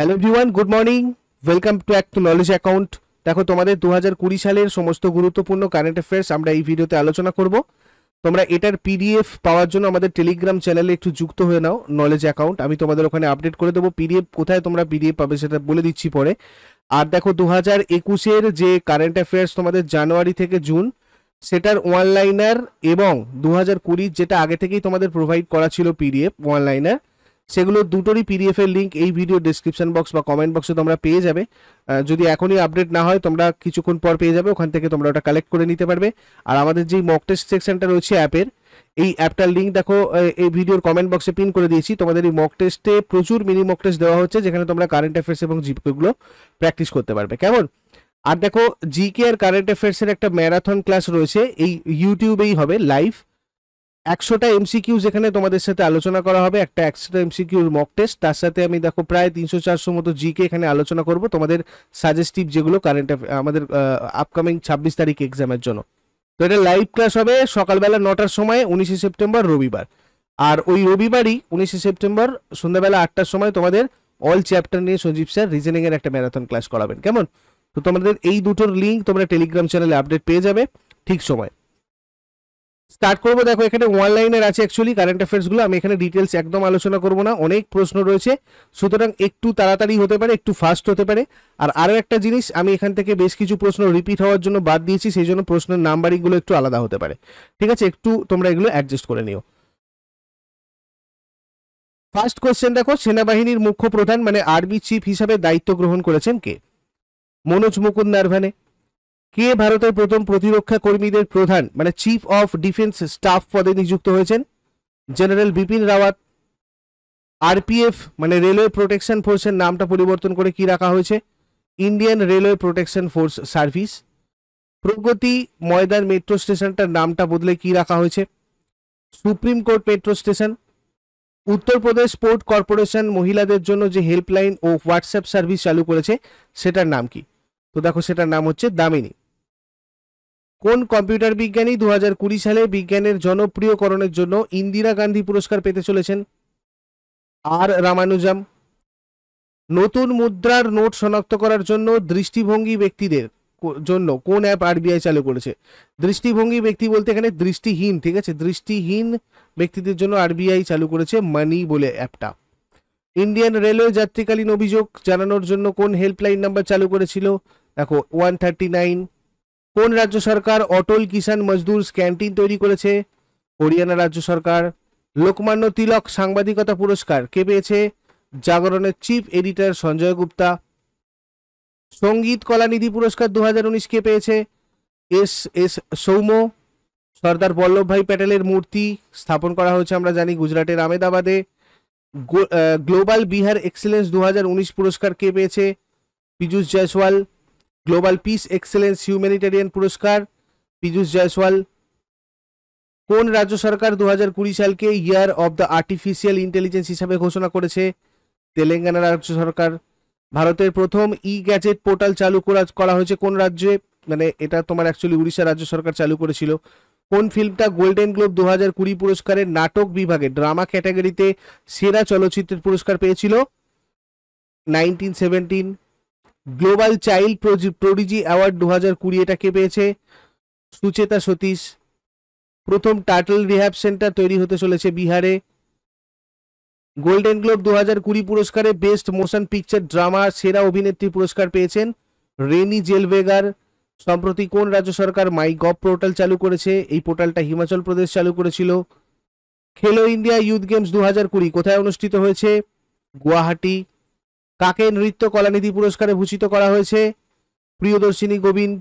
hello ভিওয়ান good morning welcome to এক two knowledge account দেখো তোমাদের দু হাজার কুড়ি সালের সমস্ত গুরুত্বপূর্ণ কারেন্ট অ্যাফেয়ার্স আমরা এই ভিডিওতে আলোচনা করব তোমরা এটার পিডিএফ পাওয়ার জন্য আমাদের টেলিগ্রাম চ্যানেলে একটু যুক্ত হয়ে নাও নলেজ অ্যাকাউন্ট আমি তোমাদের ওখানে আপডেট করে দেবো পিডিএফ কোথায় তোমরা পিডিএফ পাবে সেটা বলে দিচ্ছি পরে আর দেখো দু হাজার একুশের যে কারেন্ট অ্যাফেয়ার্স তোমাদের জানুয়ারি থেকে জুন সেটার ওয়ানলাইনার এবং দু হাজার কুড়ির যেটা আগে থেকেই তোমাদের প্রোভাইড করা ছিল পিডিএফ ওয়ানলাইনার সেগুলো দুটোরই পিডিএফ এর লিঙ্ক এই ভিডিও ডিসক্রিপশন বক্স বা কমেন্ট বক্সে তোমরা পেয়ে যাবে যদি এখনই আপডেট না হয় তোমরা কিছুক্ষণ পর পেয়ে যাবে ওখান থেকে তোমরা ওটা কালেক্ট করে নিতে পারবে আর আমাদের যেই মক টেস্ট সেকশনটা রয়েছে অ্যাপের এই অ্যাপটার লিঙ্ক দেখো এই ভিডিওর কমেন্ট বক্সে পিন করে দিয়েছি তোমাদের এই মক টেস্টে প্রচুর মিনি মক টেস্ট দেওয়া হচ্ছে যেখানে তোমরা কারেন্ট অ্যাফেয়ার্স এবং জিপগুলো প্র্যাকটিস করতে পারবে কেমন আর দেখো জিকে আর কারেন্ট অ্যাফেয়ার্সের একটা ম্যারাথন ক্লাস রয়েছে এই ইউটিউবেই হবে লাইভ একশোটা এমসিকিউ যেখানে তোমাদের সাথে আলোচনা করা হবে একটা একশোটা এমসিকিউর মক টেস্ট তার সাথে আমি দেখো প্রায় তিনশো চারশো মতো জিকে এখানে আলোচনা করব তোমাদের সাজেস্টিভ যেগুলো কারেন্ট আমাদের আপকামিং ছাব্বিশ তারিখ এক্সামের জন্য তো এটা লাইভ ক্লাস হবে সকালবেলা নটার সময় উনিশে সেপ্টেম্বর রবিবার আর ওই রবিবারই উনিশে সেপ্টেম্বর সন্ধ্যাবেলা আটটার সময় তোমাদের অল চ্যাপ্টার নিয়ে সঞ্জীব স্যার রিজনিংয়ের একটা ম্যারাথন ক্লাস করাবেন কেমন তো তোমাদের এই দুটোর লিঙ্ক তোমরা টেলিগ্রাম চ্যানেলে আপডেট পেয়ে যাবে ঠিক সময় স্টার্ট করবো দেখো এখানে ওয়ান লাইনের আছে অ্যাকচুয়ালি কারেন্ট অ্যাফেয়ার্সগুলো আমি এখানে ডিটেলস একদম আলোচনা করবো না অনেক প্রশ্ন রয়েছে সুতরাং একটু তাড়াতাড়ি হতে পারে একটু ফাস্ট হতে পারে আর আরও একটা জিনিস আমি এখান থেকে বেশ কিছু প্রশ্ন রিপিট হওয়ার জন্য বাদ দিয়েছি সেই জন্য প্রশ্নের নাম্বারিংগুলো একটু আলাদা হতে পারে ঠিক আছে একটু তোমরা এগুলো অ্যাডজাস্ট করে নিও ফার্স্ট কোয়েশ্চেন দেখো সেনাবাহিনীর মুখ্য প্রধান মানে আর্মি চিফ হিসাবে দায়িত্ব গ্রহণ করেছেন কে মনোজ মুকুন্দ নারভানে কে ভারতের প্রথম প্রতিরক্ষা কর্মীদের প্রধান মানে চিফ অফ ডিফেন্স স্টাফ পদে নিযুক্ত হয়েছেন জেনারেল বিপিন রাওয়াত আরপিএফ মানে রেলওয়ে প্রোটেকশন ফোর্সের নামটা পরিবর্তন করে কি রাখা হয়েছে Indian railway protection force service Pragati Maidan metro স্টেশনটার নামটা বদলে কি রাখা হয়েছে supreme court metro station Uttar Pradesh port corporation মহিলাদের জন্য যে হেল্পলাইন ও হোয়াটসঅ্যাপ সার্ভিস চালু করেছে সেটার নাম কি তো দেখো সেটার নাম হচ্ছে দামিনী কোন কম্পিউটার বিজ্ঞানী দু সালে বিজ্ঞানের জনপ্রিয়করণের জন্য ইন্দিরা গান্ধী পুরস্কার পেতে চলেছেন আর রামানুজাম নতুন মুদ্রার নোট শনাক্ত করার জন্য দৃষ্টিভঙ্গি ব্যক্তিদের জন্য কোন অ্যাপ আরবিআই চালু করেছে দৃষ্টিভঙ্গি ব্যক্তি বলতে এখানে দৃষ্টিহীন ঠিক আছে দৃষ্টিহীন ব্যক্তিদের জন্য আরবিআই চালু করেছে মানি বলে অ্যাপটা ইন্ডিয়ান রেলওয়ে যাত্রীকালীন অভিযোগ জানানোর জন্য কোন হেল্পলাইন নাম্বার চালু করেছিল দেখো ওয়ান থার্টি নাইন কোন রাজ্য সরকার অটল কিষাণ মজদুর ক্যান্টিন তৈরি করেছে হরিয়ানা রাজ্য সরকার লোকমান্য তিলক সাংবাদিকতা পুরস্কার কে পেয়েছে জাগরণের চিফ এডিটর সঞ্জয় গুপ্তা সঙ্গীত কলানিধি পুরস্কার দু হাজার উনিশ কে পেয়েছে এস এস সৌম্য সর্দার বল্লভভাই প্যাটেলের মূর্তি স্থাপন করা হয়েছে আমরা জানি গুজরাটের আমেদাবাদে গ্লোবাল বিহার এক্সেলেন্স দু পুরস্কার কে পেয়েছে Piyush Jaiswal global peace excellence humanitarian পুরস্কার পীযুষ জয়সওয়াল কোন রাজ্য সরকার দু হাজার কুড়ি সালকে year of the artificial intelligence হিসাবে ঘোষণা করেছে তেলেঙ্গানা রাজ্য সরকার ভারতের প্রথম ই গ্যাজেট পোর্টাল চালু করা হয়েছে কোন রাজ্যে মানে এটা তোমার অ্যাকচুয়ালি উড়িষ্যা রাজ্য সরকার চালু করেছিল কোন ফিল্মটা গোল্ডেন গ্লোব দু হাজার কুড়ি পুরস্কারের নাটক বিভাগে ড্রামা ক্যাটাগরিতে সেরা চলচ্চিত্রের পুরস্কার পেয়েছিল nineteen seventeen global child prodigy award দু হাজার কুড়ি এটা কে পেয়েছে সুচেতা সতীশ প্রথম টার্টল রিহ্যাব সেন্টার তৈরি হতে চলেছে বিহারে গোল্ডেন গ্লোব দু হাজার কুড়ি পুরস্কারে বেস্ট মোশন পিকচার ড্রামা সেরা অভিনেত্রী পুরস্কার পেয়েছেন রেনি জেলভেগার সম্প্রতি কোন রাজ্য সরকার মাই গভ পোর্টাল চালু করেছে এই পোর্টালটা হিমাচল প্রদেশ চালু করেছিল খেলো ইন্ডিয়া ইউথ গেমস দু হাজার কুড়ি কোথায় অনুষ্ঠিত হয়েছে গুয়াহাটি কাকে নৃত্য কলানিধি পুরস্কারে ভূষিত করা হয়েছে প্রিয়দর্শিনী গোবিন্দ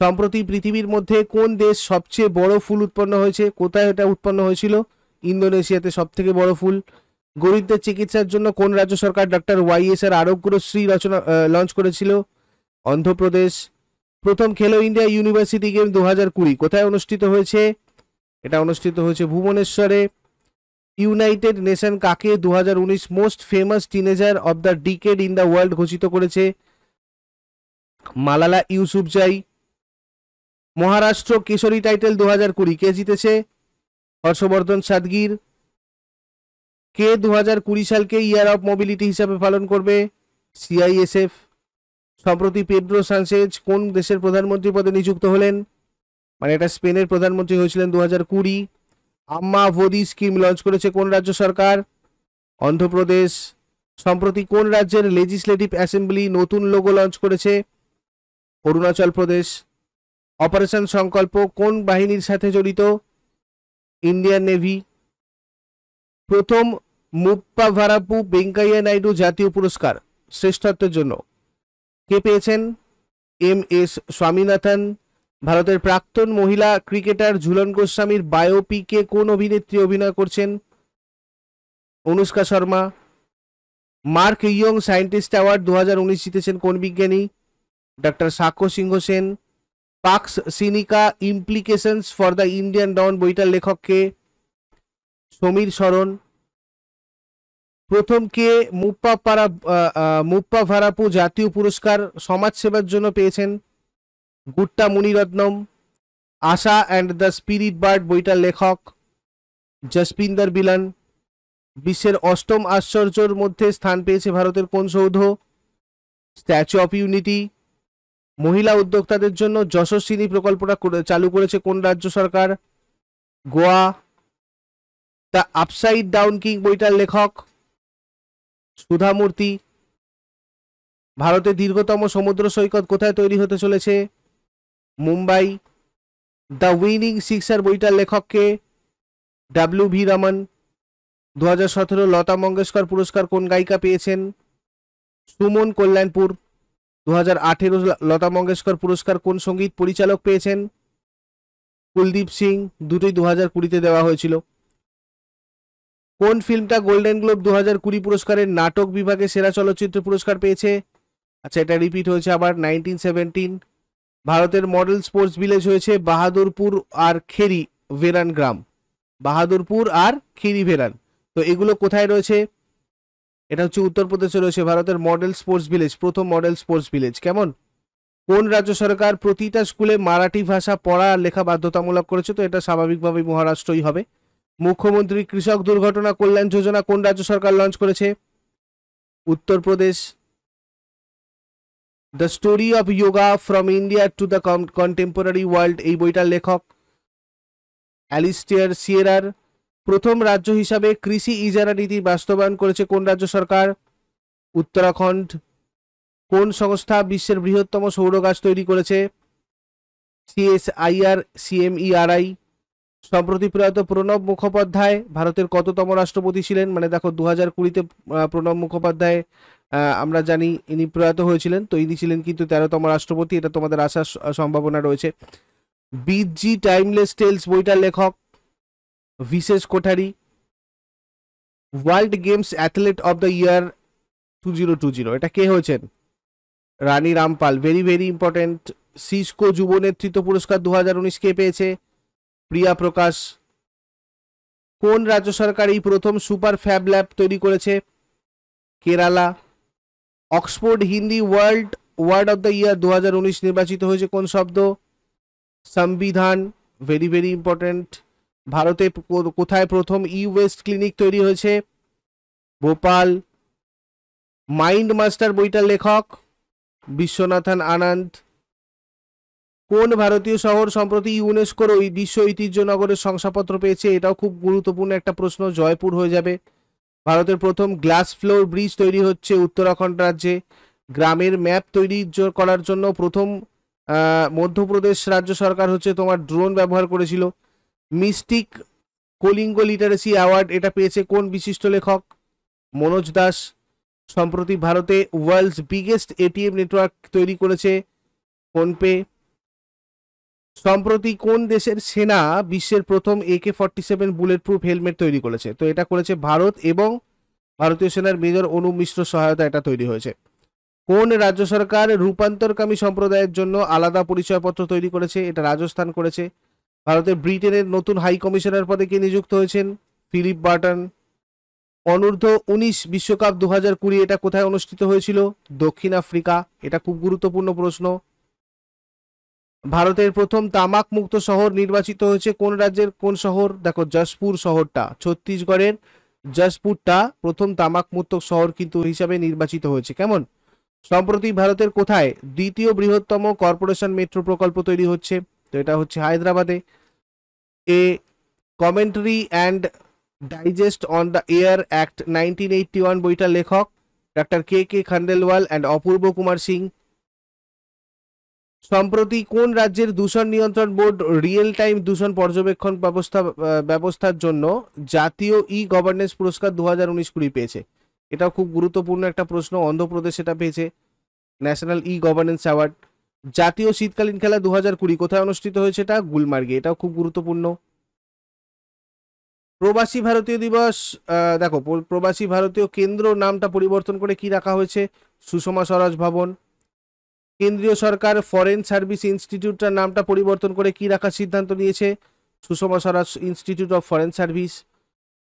সম্প্রতি পৃথিবীর মধ্যে কোন দেশ সবচেয়ে বড় ফুল উৎপন্ন হয়েছে কোথায় এটা উৎপন্ন হয়েছিল ইন্দোনেশিয়াতে সব থেকে বড় ফুল গরিবদের চিকিৎসার জন্য কোন রাজ্য সরকার ডক্টর ওয়াইএস এর আরোগ্যশ্রী রচনা লঞ্চ করেছিল অন্ধ্রপ্রদেশ প্রথম খেলো ইন্ডিয়া ইউনিভার্সিটি গেম দু হাজার কুড়ি কোথায় অনুষ্ঠিত হয়েছে এটা অনুষ্ঠিত হয়েছে ভুবনেশ্বরে ইউনাইটেড নেশন কাকে দু most famous teenager of the decade in the world ঘোষিত করেছে মালালা ইউসুফজাই মহারাষ্ট্র কেশরী টাইটেল দু হাজার কুড়ি কে জিতেছে হর্ষবর্ধন সাদগির কে দু হাজার কুড়ি সালকে ইয়ার অফ মোবিলিটি হিসাবে পালন করবে সিআইএসএফ সম্প্রতি পেড্রো সানসেজ কোন দেশের প্রধানমন্ত্রী পদে নিযুক্ত হলেন মানে এটা স্পেনের প্রধানমন্ত্রী হয়েছিলেন দু হাজার কুড়ি আম্মা ভদি স্কিম লঞ্চ করেছে কোন রাজ্য সরকার অন্ধ্রপ্রদেশ সম্প্রতি কোন রাজ্যের লেজিসলেটিভ অ্যাসেম্বলি নতুন লোগো লঞ্চ করেছে অরুণাচল প্রদেশ অপারেশন সংকল্প কোন বাহিনীর সাথে জড়িত ইন্ডিয়ান নেভি প্রথম মুপ্পা ভারাপু বেঙ্কাইয়া নাইডু জাতীয় পুরস্কার শ্রেষ্ঠত্বের জন্য কে পেয়েছেন এম এস স্বামীনাথন ভারতের প্রাক্তন মহিলা ক্রিকেটার ঝুলন গোস্বামীর বায়োপিকে কোন অভিনেত্রী অভিনয় করছেন Anushka Sharma Mark young scientist award দু হাজার উনিশ জিতেছেন কোন বিজ্ঞানী doctor Sakshya Singh Sen Pax Sinica implications for the Indian dawn বইটার লেখককে সমীর স্মরণ প্রথম কে মুপ্পা পারা মুপ্পা ভারাপু জাতীয় পুরস্কার সমাজসেবার জন্য পেয়েছেন Gutta Muniratnam Asha and the spirit bird বইটার লেখক জসপিন্দার বিলান বিশ্বের অষ্টম আশ্চর্যর মধ্যে স্থান পেয়েছে ভারতের কোন সৌধ স্ট্যাচু অফ ইউনিটি মহিলা উদ্যোক্তাদের জন্য যশস্বিনী প্রকল্পটা চালু করেছে কোন রাজ্য সরকার Goa the upside down king বইটার লেখক সুধামূর্তি ভারতের দীর্ঘতম সমুদ্র সৈকত কোথায় তৈরি হতে চলেছে মুম্বাই দ্য উইনিং সিক্সার বইটার লেখককে ডাব্লিউ ভি রমন দু হাজার সতেরো লতা মঙ্গেশকর পুরস্কার কোন গায়িকা পেয়েছেন সুমন কল্যাণপুর দু হাজার আঠেরো লতা মঙ্গেশকর পুরস্কার কোন সঙ্গীত পরিচালক পেয়েছেন কুলদীপ সিং দুটোই দু হাজার কুড়িতে দেওয়া হয়েছিল কোন ফিল্মটা গোল্ডেন গ্লোব দু হাজার কুড়ি পুরস্কারের নাটক বিভাগে সেরা চলচ্চিত্র পুরস্কার পেয়েছে আচ্ছা এটা রিপিট হয়েছে আবার নাইনটিন সেভেন্টিন ভারতের মডেল স্পোর্টস ভিলেজ হয়েছে বাহাদুরপুর আর খেরি ভেরান গ্রাম বাহাদুরপুর আর খিরি ভেরান তো এগুলো কোথায় রয়েছে এটা হচ্ছে উত্তরপ্রদেশে রয়েছে ভারতের মডেল স্পোর্টস ভিলেজ প্রথম মডেল স্পোর্টস ভিলেজ কেমন কোন রাজ্য সরকার প্রতিটা স্কুলে মারাঠি ভাষা পড়া লেখা বাধ্যতামূলক করেছে তো এটা স্বাভাবিকভাবেই মহারাষ্ট্রই হবে মুখ্যমন্ত্রী কৃষক দুর্ঘটনা কল্যাণ যোজনা কোন রাজ্য সরকার লঞ্চ করেছে Uttar Pradesh the story of yoga from India to the contemporary world এই বইটার লেখক অ্যালিস্টিয়ার সিয়েরার প্রথম রাজ্য হিসাবে কৃষি ইজারা নীতি বাস্তবায়ন করেছে কোন রাজ্য সরকার উত্তরাখণ্ড কোন সংস্থা বিশ্বের বৃহত্তম সৌর গাছ তৈরি করেছে সিএসআইআর সিএমইআরআই সম্প্রতি প্রয়াত প্রণব মুখোপাধ্যায় ভারতের কততম রাষ্ট্রপতি ছিলেন মানে দেখো দু হাজার কুড়িতে প্রণব মুখোপাধ্যায় আমরা জানি ইনি প্রয়াত হয়েছিলেন তো ইনি ছিলেন কিন্তু তেরোতম রাষ্ট্রপতি এটা তোমাদের আসার সম্ভাবনা রয়েছে বিজি টাইমলেস টেলস বইটার লেখক Vishesh Kothari world games athlete of the year two zero two zero এটা কে হয়েছেন Rani Rampal very very important Cisco যুব নেতৃত্ব পুরস্কার দু হাজার উনিশ কে পেয়েছে প্রিয়া প্রকাশ কোন রাজ্য সরকার এই প্রথম সুপার ফ্যাব ল্যাব তৈরি করেছে Kerala Oxford Hindi world word of the year দু নির্বাচিত হয়েছে কোন শব্দ সংবিধান ভেরি ভেরি ইম্পর্ট্যান্ট ভারতে কোথায় প্রথম ই ওয়েস্ট ক্লিনিক তৈরি হয়েছে ভোপাল মাইন্ড মাস্টার বইটার লেখক বিশ্বনাথন আনন্দ কোন ভারতীয় শহর সম্প্রতি ইউনেস্কোর ওই বিশ্ব ঐতিহ্য নগরের শংসাপত্র পেয়েছে এটাও খুব গুরুত্বপূর্ণ একটা প্রশ্ন জয়পুর হয়ে যাবে ভারতের প্রথম গ্লাস ফ্লোর ব্রিজ তৈরি হচ্ছে উত্তরাখণ্ড রাজ্যে গ্রামের ম্যাপ তৈরি করার জন্য প্রথম মধ্যপ্রদেশ রাজ্য সরকার হচ্ছে তোমার ড্রোন ব্যবহার করেছিল মিস্টিক কলিঙ্গ লিটারেসি অ্যাওয়ার্ড এটা পেয়েছে কোন বিশিষ্ট লেখক মনোজ দাস সম্প্রতি ভারতে ওয়ার্ল্ডস বিগেস্ট এটিএম নেটওয়ার্ক তৈরি করেছে ফোনপে সম্প্রতি কোন দেশের সেনা বিশ্বের প্রথম AK forty seven bullet proof helmet তৈরি করেছে তো এটা করেছে ভারত এবং ভারতীয় সেনার মেজর অনু মিশ্র সহায়তা এটা তৈরি হয়েছে কোন রাজ্য সরকার রূপান্তরকামী সম্প্রদায়ের জন্য আলাদা পরিচয়পত্র তৈরি করেছে এটা রাজস্থান করেছে ভারতের ব্রিটেনের নতুন হাই কমিশনার পদে কে নিযুক্ত হয়েছেন ফিলিপ বার্টন অনূর্ধ্ব উনিশ বিশ্বকাপ দু হাজার কুড়ি এটা কোথায় অনুষ্ঠিত হয়েছিল দক্ষিণ আফ্রিকা এটা খুব গুরুত্বপূর্ণ প্রশ্ন ভারতের প্রথম তামাক মুক্ত শহর নির্বাচিত হয়েছে কোন রাজ্যের কোন শহর দেখো জশপুর শহরটা ছত্তিশগড়ের জশপুরটা প্রথম তামাক মুক্ত শহর কিন্তু হিসাবে নির্বাচিত হয়েছে কেমন সম্প্রতি ভারতের কোথায় দ্বিতীয় বৃহত্তম কর্পোরেশন মেট্রো প্রকল্প তৈরি হচ্ছে তো এটা হচ্ছে হায়দ্রাবাদে a commentary and digest on the air act nineteen eighty one লেখক ডাক্তার K K Khandelwal and Apurba Kumar Singh সম্প্রতি কোন রাজ্যের দূষণ নিয়ন্ত্রণ বোর্ড রিয়েল টাইম দূষণ পর্যবেক্ষণ ব্যবস্থা ব্যবস্থার জন্য জাতীয় ই গভর্নেন্স পুরস্কার দু হাজার উনিশ কুড়ি পেয়েছে এটাও খুব গুরুত্বপূর্ণ একটা প্রশ্ন অন্ধ্রপ্রদেশ এটা পেয়েছে ন্যাশনাল ই গভর্নেন্স অ্যাওয়ার্ড জাতীয় শীতকালীন খেলা দু হাজার কুড়ি কোথায় অনুষ্ঠিত হয়েছে এটা গুলমার্গে এটাও খুব গুরুত্বপূর্ণ প্রবাসী ভারতীয় দিবস দেখো প্রবাসী ভারতীয় কেন্দ্র নামটা পরিবর্তন করে কি রাখা হয়েছে সুষমা স্বরাজ ভবন কেন্দ্রীয় সরকার ফরেন সার্ভিস ইনস্টিটিউটটার নামটা পরিবর্তন করে কি রাখার সিদ্ধান্ত নিয়েছে Sushma Swaraj institute of foreign service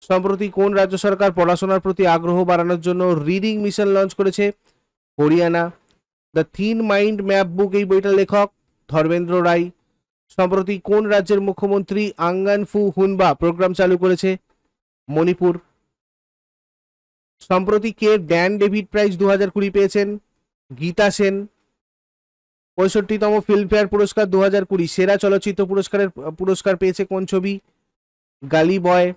সম্প্রতি কোন রাজ্য সরকার পড়াশোনার প্রতি আগ্রহ বাড়ানোর জন্য রিডিং মিশন লঞ্চ করেছে Haryana the thin mind map book এই বইটার লেখক ধর্মেন্দ্র রায় সম্প্রতি কোন রাজ্যের মুখ্যমন্ত্রী আঙ্গান ফু হুনবা প্রোগ্রাম চালু করেছে মণিপুর সম্প্রতি কে ড্যান ডেভিড প্রাইজ দু হাজার কুড়ি পেয়েছেন গীতা সেন পঁয়ষট্টিতম ফিল্মফেয়ার পুরস্কার দু হাজার কুড়ি সেরা চলচ্চিত্র পুরস্কারের পুরস্কার পেয়েছে কোন ছবি গালি বয়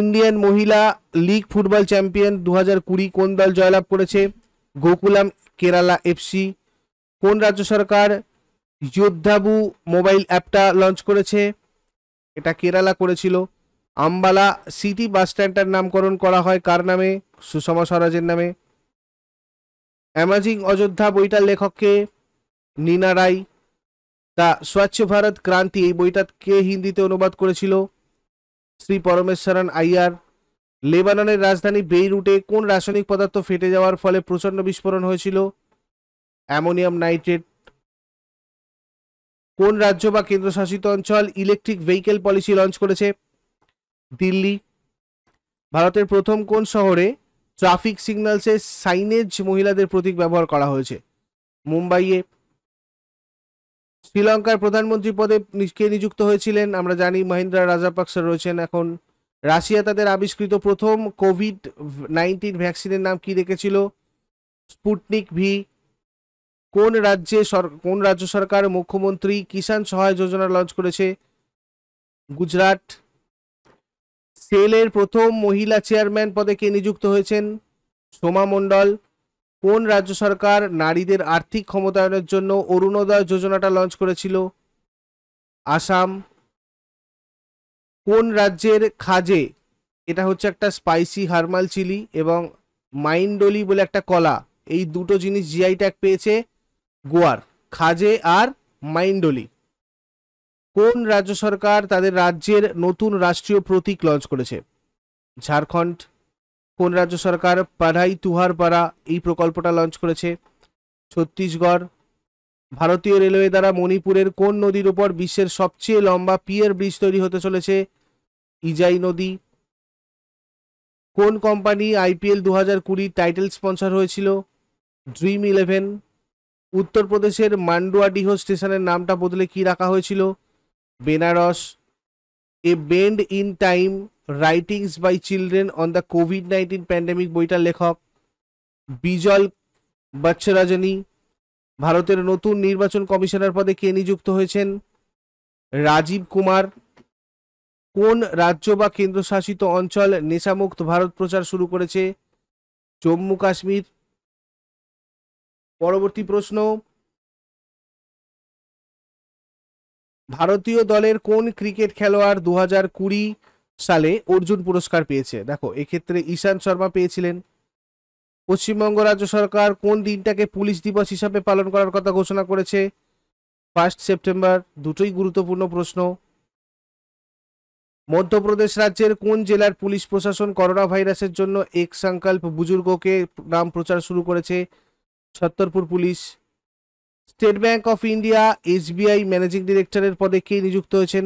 ইন্ডিয়ান মহিলা লিগ ফুটবল চ্যাম্পিয়ন দু হাজার কুড়ি কোন দল জয়লাভ করেছে গোকুলাম কেরালা এফসি কোন রাজ্য সরকার যোদ্ধাবু মোবাইল অ্যাপটা লঞ্চ করেছে এটা কেরালা করেছিল আম্বালা সিটি বাস স্ট্যান্ডটার নামকরণ করা হয় কার নামে সুষমা স্বরাজের নামে অ্যামাজিং অযোধ্যা বইটার লেখককে নীনা রায় তা স্বচ্ছ ভারত ক্রান্তি এই বইটা কে হিন্দিতে অনুবাদ করেছিল শ্রী পরমেশ্বরন আইয়ার লেবাননের রাজধানী বেইরুটে কোন রাসায়নিক পদার্থ ফেটে যাওয়ার ফলে প্রচণ্ড বিস্ফোরণ হয়েছিল অ্যামোনিয়াম নাইট্রেট কোন রাজ্য বা কেন্দ্রশাসিত অঞ্চল ইলেকট্রিক ভেহিকেল পলিসি লঞ্চ করেছে দিল্লি ভারতের প্রথম কোন শহরে ট্রাফিক সিগন্যালসে সাইনেজ মহিলাদের প্রতীক ব্যবহার করা হয়েছে মুম্বাইয়ে শ্রীলঙ্কার প্রধানমন্ত্রী পদে কে নিযুক্ত হয়েছিলেন আমরা জানি মহিন্দ্রা রাজাপাক্সা রয়েছেন এখন রাশিয়া তাদের আবিষ্কৃত প্রথম কোভিড নাইন্টিন ভ্যাকসিনের নাম কি রেখেছিল স্পুটনিক ভি কোন রাজ্যে কোন রাজ্য সরকার মুখ্যমন্ত্রী কিষাণ সহায় যোজনা লঞ্চ করেছে গুজরাট সেলের প্রথম মহিলা চেয়ারম্যান পদে কে নিযুক্ত হয়েছেন সোমা মণ্ডল কোন রাজ্য সরকার নারীদের আর্থিক ক্ষমতায়নের জন্য অরুণোদয় যোজনাটা লঞ্চ করেছিল আসাম কোন রাজ্যের খাজে এটা হচ্ছে একটা স্পাইসি হারমাল চিলি এবং মাইন্ডলি বলে একটা কলা এই দুটো জিনিস জিআই ট্যাগ পেয়েছে গোয়ার খাজে আর মাইন্ডলি কোন রাজ্য সরকার তাদের রাজ্যের নতুন রাষ্ট্রীয় প্রতীক লঞ্চ করেছে ঝাড়খণ্ড কোন রাজ্য সরকার পাড়াই তুহারপাড়া এই প্রকল্পটা লঞ্চ করেছে ছত্তিশগড় ভারতীয় রেলওয়ে দ্বারা মণিপুরের কোন নদীর উপর বিশ্বের সবচেয়ে লম্বা পিয়ার ব্রিজ তৈরি হতে চলেছে ইজাই নদী কোন কোম্পানি আইপিএল দু হাজার কুড়ি টাইটেল স্পন্সর হয়েছিল ড্রিম ইলেভেন উত্তরপ্রদেশের মান্ডুয়াডিহ স্টেশনের নামটা বদলে কি রাখা হয়েছিল Banaras a bend in time writings by children on the COVID nineteen pandemic বইটার লেখক বিজল বচ্চরাজনী ভারতের নতুন নির্বাচন কমিশনার পদে কে নিযুক্ত হয়েছেন রাজীব কুমার কোন রাজ্য বা কেন্দ্রশাসিত অঞ্চল নেশামুক্ত ভারত প্রচার শুরু করেছে জম্মু কাশ্মীর পরবর্তী প্রশ্ন ভারতীয় দলের কোন ক্রিকেট খেলোয়াড় দু হাজার কুড়ি সালে অর্জুন পুরস্কার পেয়েছে দেখো এক্ষেত্রে ঈশান শর্মা পেয়েছিলেন পশ্চিমবঙ্গ রাজ্য সরকার কোন দিনটাকে পুলিশ দিবস হিসাবে পালন করার কথা ঘোষণা করেছে ফার্স্ট সেপ্টেম্বর দুটোই গুরুত্বপূর্ণ প্রশ্ন মধ্যপ্রদেশ রাজ্যের কোন জেলার পুলিশ প্রশাসন করোনা ভাইরাসের জন্য এক সংকল্প বুজুর্গকে নাম প্রচার শুরু করেছে Chhatarpur police state bank of India SBI managing ডিরেক্টরের পদে কে নিযুক্ত হয়েছেন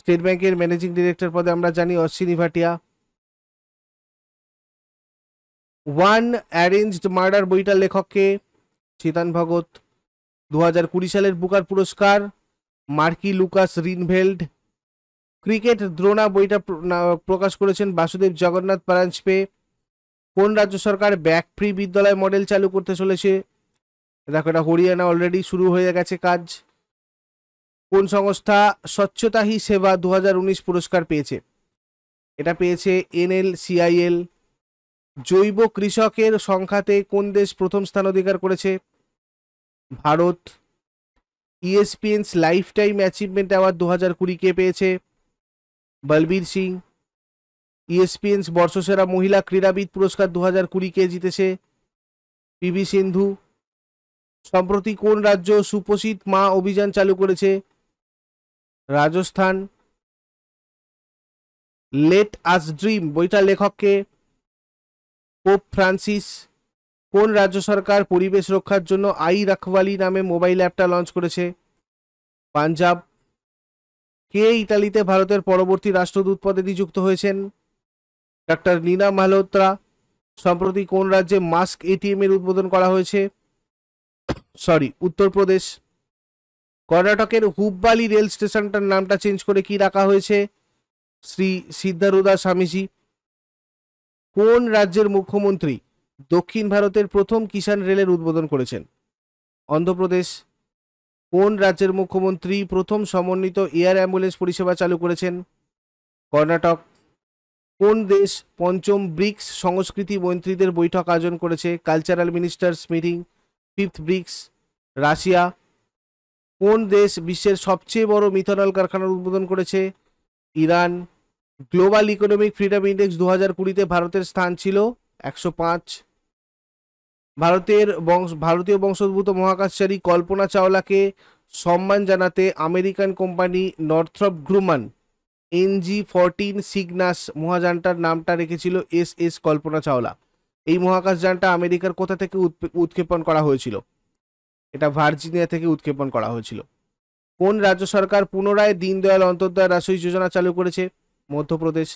স্টেট ব্যাংকের ম্যানেজিং ডিরেক্টর পদে আমরা জানি Ashwini Bhatia one arranged murder বইটার লেখককে চেতন ভগত দু সালের বুকার পুরস্কার মার্কি লুকাস রিনভেল্ড ক্রিকেট দ্রোণা বইটা প্রকাশ করেছেন বাসুদেব জগন্নাথ পে কোন রাজ্য সরকার ব্যাক ফ্রি বিদ্যালয় মডেল চালু করতে চলেছে দেখো এটা হরিয়ানা অলরেডি শুরু হয়ে গেছে কাজ কোন সংস্থা স্বচ্ছতা হি সেবা দু পুরস্কার পেয়েছে এটা পেয়েছে এনএল সিআইএল জৈব কৃষকের সংখ্যাতে কোন দেশ প্রথম স্থান অধিকার করেছে Bharat ESPN's life time achievement award দু হাজার কুড়ি কে পেয়েছে বলবীর সিং ইএসপিএনস বর্ষসেরা মহিলা ক্রীড়াবিদ পুরস্কার দু হাজার কুড়ি কে জিতেছে পিভি সিন্ধু সম্প্রতি কোন রাজ্য সুপোষিত মা অভিযান চালু করেছে রাজস্থান লেট আস ড্রিম বইটা লেখককে পোপ ফ্রান্সিস কোন রাজ্য সরকার পরিবেশ রক্ষার জন্য আই রাখওয়ালি নামে মোবাইল অ্যাপটা লঞ্চ করেছে পাঞ্জাব কে ইতালিতে ভারতের পরবর্তী রাষ্ট্রদূত পদে নিযুক্ত হয়েছেন ডক্টর নীনা মালহোত্রা সম্প্রতি কোন রাজ্যে মাস্ক এটিএম এর উদ্বোধন করা হয়েছে সরি উত্তরপ্রদেশ কর্ণাটকের হুব্বালি রেল স্টেশনটার নামটা চেঞ্জ করে কি রাখা হয়েছে শ্রী সিদ্ধারুদা স্বামীজি কোন রাজ্যের মুখ্যমন্ত্রী দক্ষিণ ভারতের প্রথম কিষাণ রেলের উদ্বোধন করেছেন অন্ধ্রপ্রদেশ কোন রাজ্যের মুখ্যমন্ত্রী প্রথম সমন্বিত এয়ার অ্যাম্বুলেন্স পরিষেবা চালু করেছেন কর্ণাটক কোন দেশ পঞ্চম ব্রিক্স সংস্কৃতি মন্ত্রীদের বৈঠক আয়োজন করেছে cultural ministers meeting fifth BRICS Russia কোন দেশ বিশ্বের সবচেয়ে বড় মিথানল কারখানার উদ্বোধন করেছে Iran global economic freedom index দু হাজার কুড়িতে ভারতের স্থান ছিল একশো পাঁচ ভারতের বংশ ভারতীয় বংশোদ্ভূত মহাকাশচারী কল্পনা চাওলাকে সম্মান জানাতে American company Northrop Grumman NG fourteen Cygnus মহাযানটার নামটা রেখেছিল এস এস কল্পনা চাওলা এই মহাকাশযানটা আমেরিকার কোথা থেকে উৎক্ষেপণ করা হয়েছিল এটা ভার্জিনিয়া থেকে উৎক্ষেপণ করা হয়েছিল কোন রাজ্য সরকার পুনরায় দীনদয়াল অন্তর্দয় রাসই যোজনা চালু করেছে মধ্যপ্রদেশ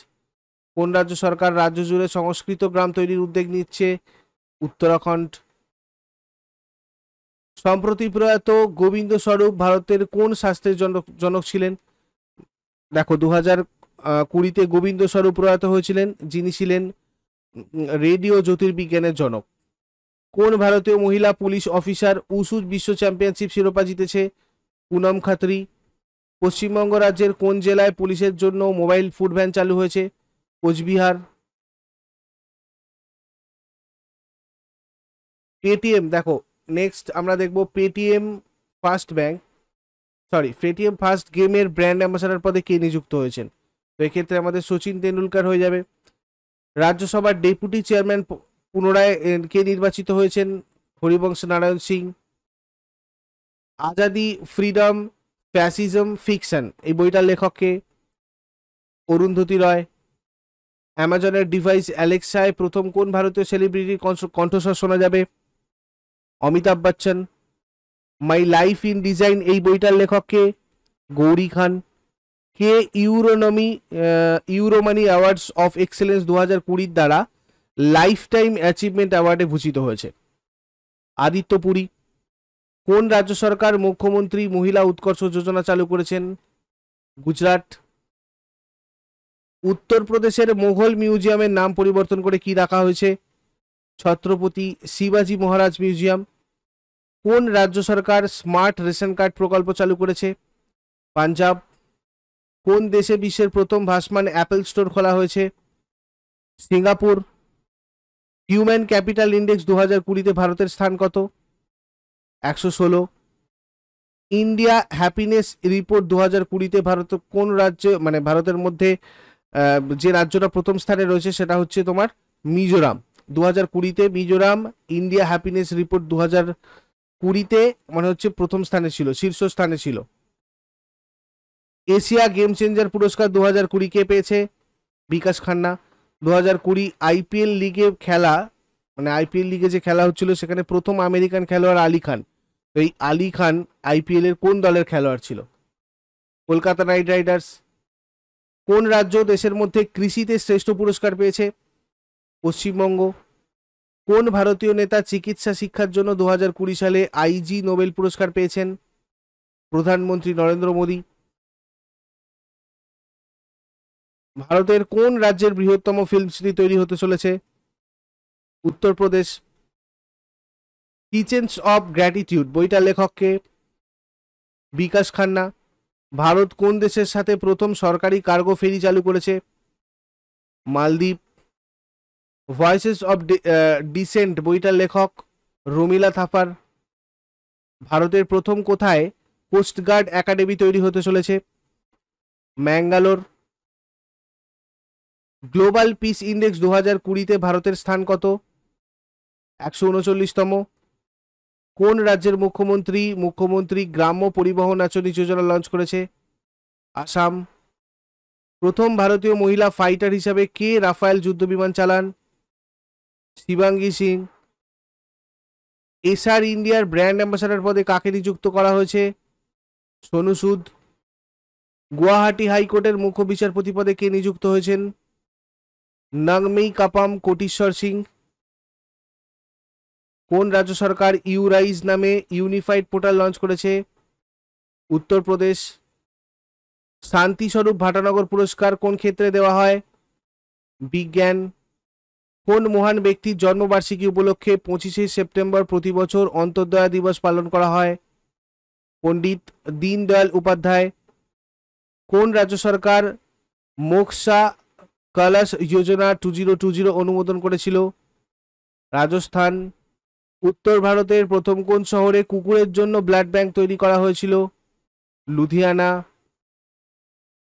কোন রাজ্য সরকার রাজ্য জুড়ে সংস্কৃত গ্রাম তৈরির উদ্যোগ নিচ্ছে উত্তরাখণ্ড সম্প্রতি প্রয়াত গোবিন্দ স্বরূপ ভারতের কোন স্বাস্থ্যের জনক জনক ছিলেন দেখো দু হাজার কুড়িতে গোবিন্দ স্বরূপ প্রয়াত হয়েছিলেন যিনি ছিলেন রেডিও জ্যোতির্বিজ্ঞানের জনক কোন ভারতীয় মহিলা পুলিশ অফিসার উসুজ বিশ্ব চ্যাম্পিয়নশিপ শিরোপা জিতেছে পুনম খাত্রি পশ্চিমবঙ্গ রাজ্যের কোন জেলায় পুলিশের জন্য মোবাইল ফুড ভ্যান চালু হয়েছে কোচবিহার পেটিএম দেখো নেক্সট আমরা দেখব Paytm first bank sorry Paytm first গেমের ব্র্যান্ড অ্যাম্বাসাডার পদে কে নিযুক্ত হয়েছেন তো এক্ষেত্রে আমাদের সচিন তেন্ডুলকার হয়ে যাবে রাজ্যসভার ডেপুটি চেয়ারম্যান পুনরায় কে নির্বাচিত হয়েছেন হরিবংশ নারায়ণ সিং আজাদি ফ্রিডম ফ্যাসিজম ফিকশন এই বইটার লেখককে অরুন্ধতী রয় অ্যামাজনের ডিভাইস অ্যালেক্সায় প্রথম কোন ভারতীয় সেলিব্রিটির কণ্ঠস্বর শোনা যাবে Amitabh Bachchan my life in design এই বইটার লেখককে গৌরী খান কে ইউরোনমি ইউরোমানি অ্যাওয়ার্ডস অফ এক্সেলেন্স দু হাজার কুড়ির দ্বারা লাইফ টাইম অ্যাচিভমেন্ট অ্যাওয়ার্ডে ভূষিত হয়েছে আদিত্যপুরি কোন রাজ্য সরকার মুখ্যমন্ত্রী মহিলা উৎকর্ষ যোজনা চালু করেছেন গুজরাট উত্তরপ্রদেশের মোঘল মিউজিয়ামের নাম পরিবর্তন করে কি রাখা হয়েছে ছত্রপতি শিবাজি মহারাজ মিউজিয়াম কোন রাজ্য সরকার স্মার্ট রেশন কার্ড প্রকল্প চালু করেছে পাঞ্জাব কোন দেশে বিশ্বের প্রথম ভাসমান অ্যাপেল স্টোর খোলা হয়েছে সিঙ্গাপুর হিউম্যান ক্যাপিটাল ইন্ডেক্স দু হাজার কুড়িতে ভারতের স্থান কত একশো ষোলো ইন্ডিয়া হ্যাপিনেস রিপোর্ট দু হাজার কুড়িতে ভারত কোন রাজ্যে মানে ভারতের মধ্যে যে রাজ্যটা প্রথম স্থানে রয়েছে সেটা হচ্ছে তোমার মিজোরাম দু হাজার কুড়িতে মিজোরাম ইন্ডিয়া হ্যাপিনেস রিপোর্ট দু হাজার কুড়িতে মানে হচ্ছে প্রথম স্থানে ছিল শীর্ষ স্থানে ছিল এশিয়া গেম চেঞ্জার পুরস্কার দু হাজার কুড়ি কে পেয়েছে বিকাশ খান্না দু হাজার কুড়ি আইপিএল লিগে খেলা মানে আইপিএল লিগে যে খেলা হচ্ছিল সেখানে প্রথম আমেরিকান খেলোয়াড় আলী খান তো এই আলী খান আইপিএল এর কোন দলের খেলোয়াড় ছিল কলকাতা নাইট রাইডার্স কোন রাজ্য দেশের মধ্যে কৃষিতে শ্রেষ্ঠ পুরস্কার পেয়েছে পশ্চিমবঙ্গ কোন ভারতীয় নেতা চিকিৎসা শিক্ষার জন্য দু সালে আইজি নোবেল পুরস্কার পেয়েছেন প্রধানমন্ত্রী নরেন্দ্র মোদী ভারতের কোন রাজ্যের বৃহত্তম ফিল্ম সিটি তৈরি হতে চলেছে উত্তরপ্রদেশ কিচেন্স অব গ্র্যাটিটিউড বইটা লেখককে বিকাশ খান্না ভারত কোন দেশের সাথে প্রথম সরকারি কার্গো ফেরি চালু করেছে মালদ্বীপ ভয়েসেস অব ডিসেন্ট বইটার লেখক রমিলা থাপার ভারতের প্রথম কোথায় কোস্টগার্ড একাডেমি তৈরি হতে চলেছে ম্যাঙ্গালোর গ্লোবাল পিস ইন্ডেক্স দু হাজার কুড়িতে ভারতের স্থান কত একশো উনচল্লিশতম কোন রাজ্যের মুখ্যমন্ত্রী মুখ্যমন্ত্রী গ্রাম্য পরিবহন আচরণী যোজনা লঞ্চ করেছে আসাম প্রথম ভারতীয় মহিলা ফাইটার হিসাবে কে রাফায়েল যুদ্ধ বিমান চালান শিবাঙ্গী সিং এসআর ইন্ডিয়ার ব্র্যান্ড অ্যাম্বাসাডার পদে কাকে নিযুক্ত করা হয়েছে সোনু সুদ গুয়াহাটি হাইকোর্টের মুখ্য বিচারপতি পদে কে নিযুক্ত হয়েছেন নাংমেই কাপাম কোটিশ্বর সিং কোন রাজ্য সরকার ইউরাইজ নামে ইউনিফাইড পোর্টাল লঞ্চ করেছে উত্তরপ্রদেশ শান্তিস্বরূপ ভাটানগর পুরস্কার কোন ক্ষেত্রে দেওয়া হয় বিজ্ঞান কোন মহান ব্যক্তির জন্মবার্ষিকী উপলক্ষে পঁচিশে সেপ্টেম্বর প্রতি বছর অন্তর্দয়া দিবস পালন করা হয় পণ্ডিত দীনদয়াল উপাধ্যায় কোন রাজ্য সরকার মোকসা কলাস যোজনা টু জিরো টু জিরো অনুমোদন করেছিল রাজস্থান উত্তর ভারতের প্রথম কোন শহরে কুকুরের জন্য ব্লাড ব্যাংক তৈরি করা হয়েছিল লুধিয়ানা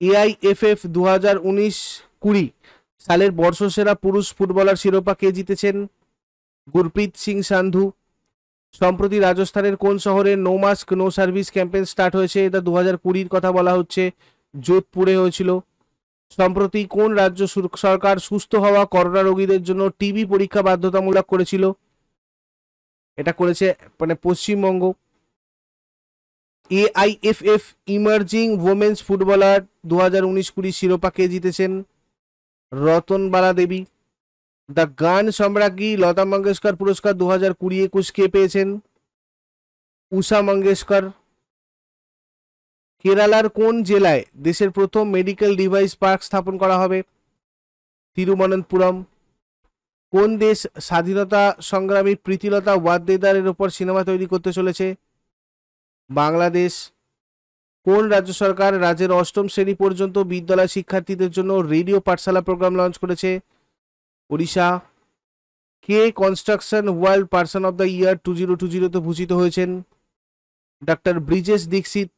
এআইএফএফ দু হাজার উনিশ কুড়ি সালের বর্ষসেরা পুরুষ ফুটবলার শিরোপা কে জিতেছেন গুরপ্রীত সিং সান্ধু সম্প্রতি রাজস্থানের কোন শহরে no mask no service campaign start হয়েছে এটা দু হাজার কুড়ির কথা বলা হচ্ছে যোধপুরে হয়েছিল সম্প্রতি কোন রাজ্য সরকার সুস্থ হওয়া করোনা রোগীদের জন্য টিবি পরীক্ষা বাধ্যতামূলক করেছিল এটা করেছে মানে Paschimbanga AIFF emerging women's footballer দু হাজার উনিশ কুড়ি কে জিতেছেন রতনবালা দেবী দ্য গান সম্রাজ্ঞী লতা মঙ্গেশকর পুরস্কার দু হাজার কুড়ি একুশ কে পেয়েছেন উষা মঙ্গেশকর কেরালার কোন জেলায় দেশের প্রথম মেডিকেল ডিভাইস পার্ক স্থাপন করা হবে তিরুমনন্তপুরম কোন দেশ স্বাধীনতা সংগ্রামী প্রীতিলতা ওয়াদ্দেদারের ওপর সিনেমা তৈরি করতে চলেছে বাংলাদেশ কোন রাজ্য সরকার রাজ্যের অষ্টম শ্রেণী পর্যন্ত বিদ্যালয় শিক্ষার্থীদের জন্য রেডিও পাঠশালা প্রোগ্রাম লঞ্চ করেছে ওড়িশা কে construction world person of the year two zero two জিরোতে ভূষিত হয়েছেন ডক্টর ব্রিজেশ দীক্ষিত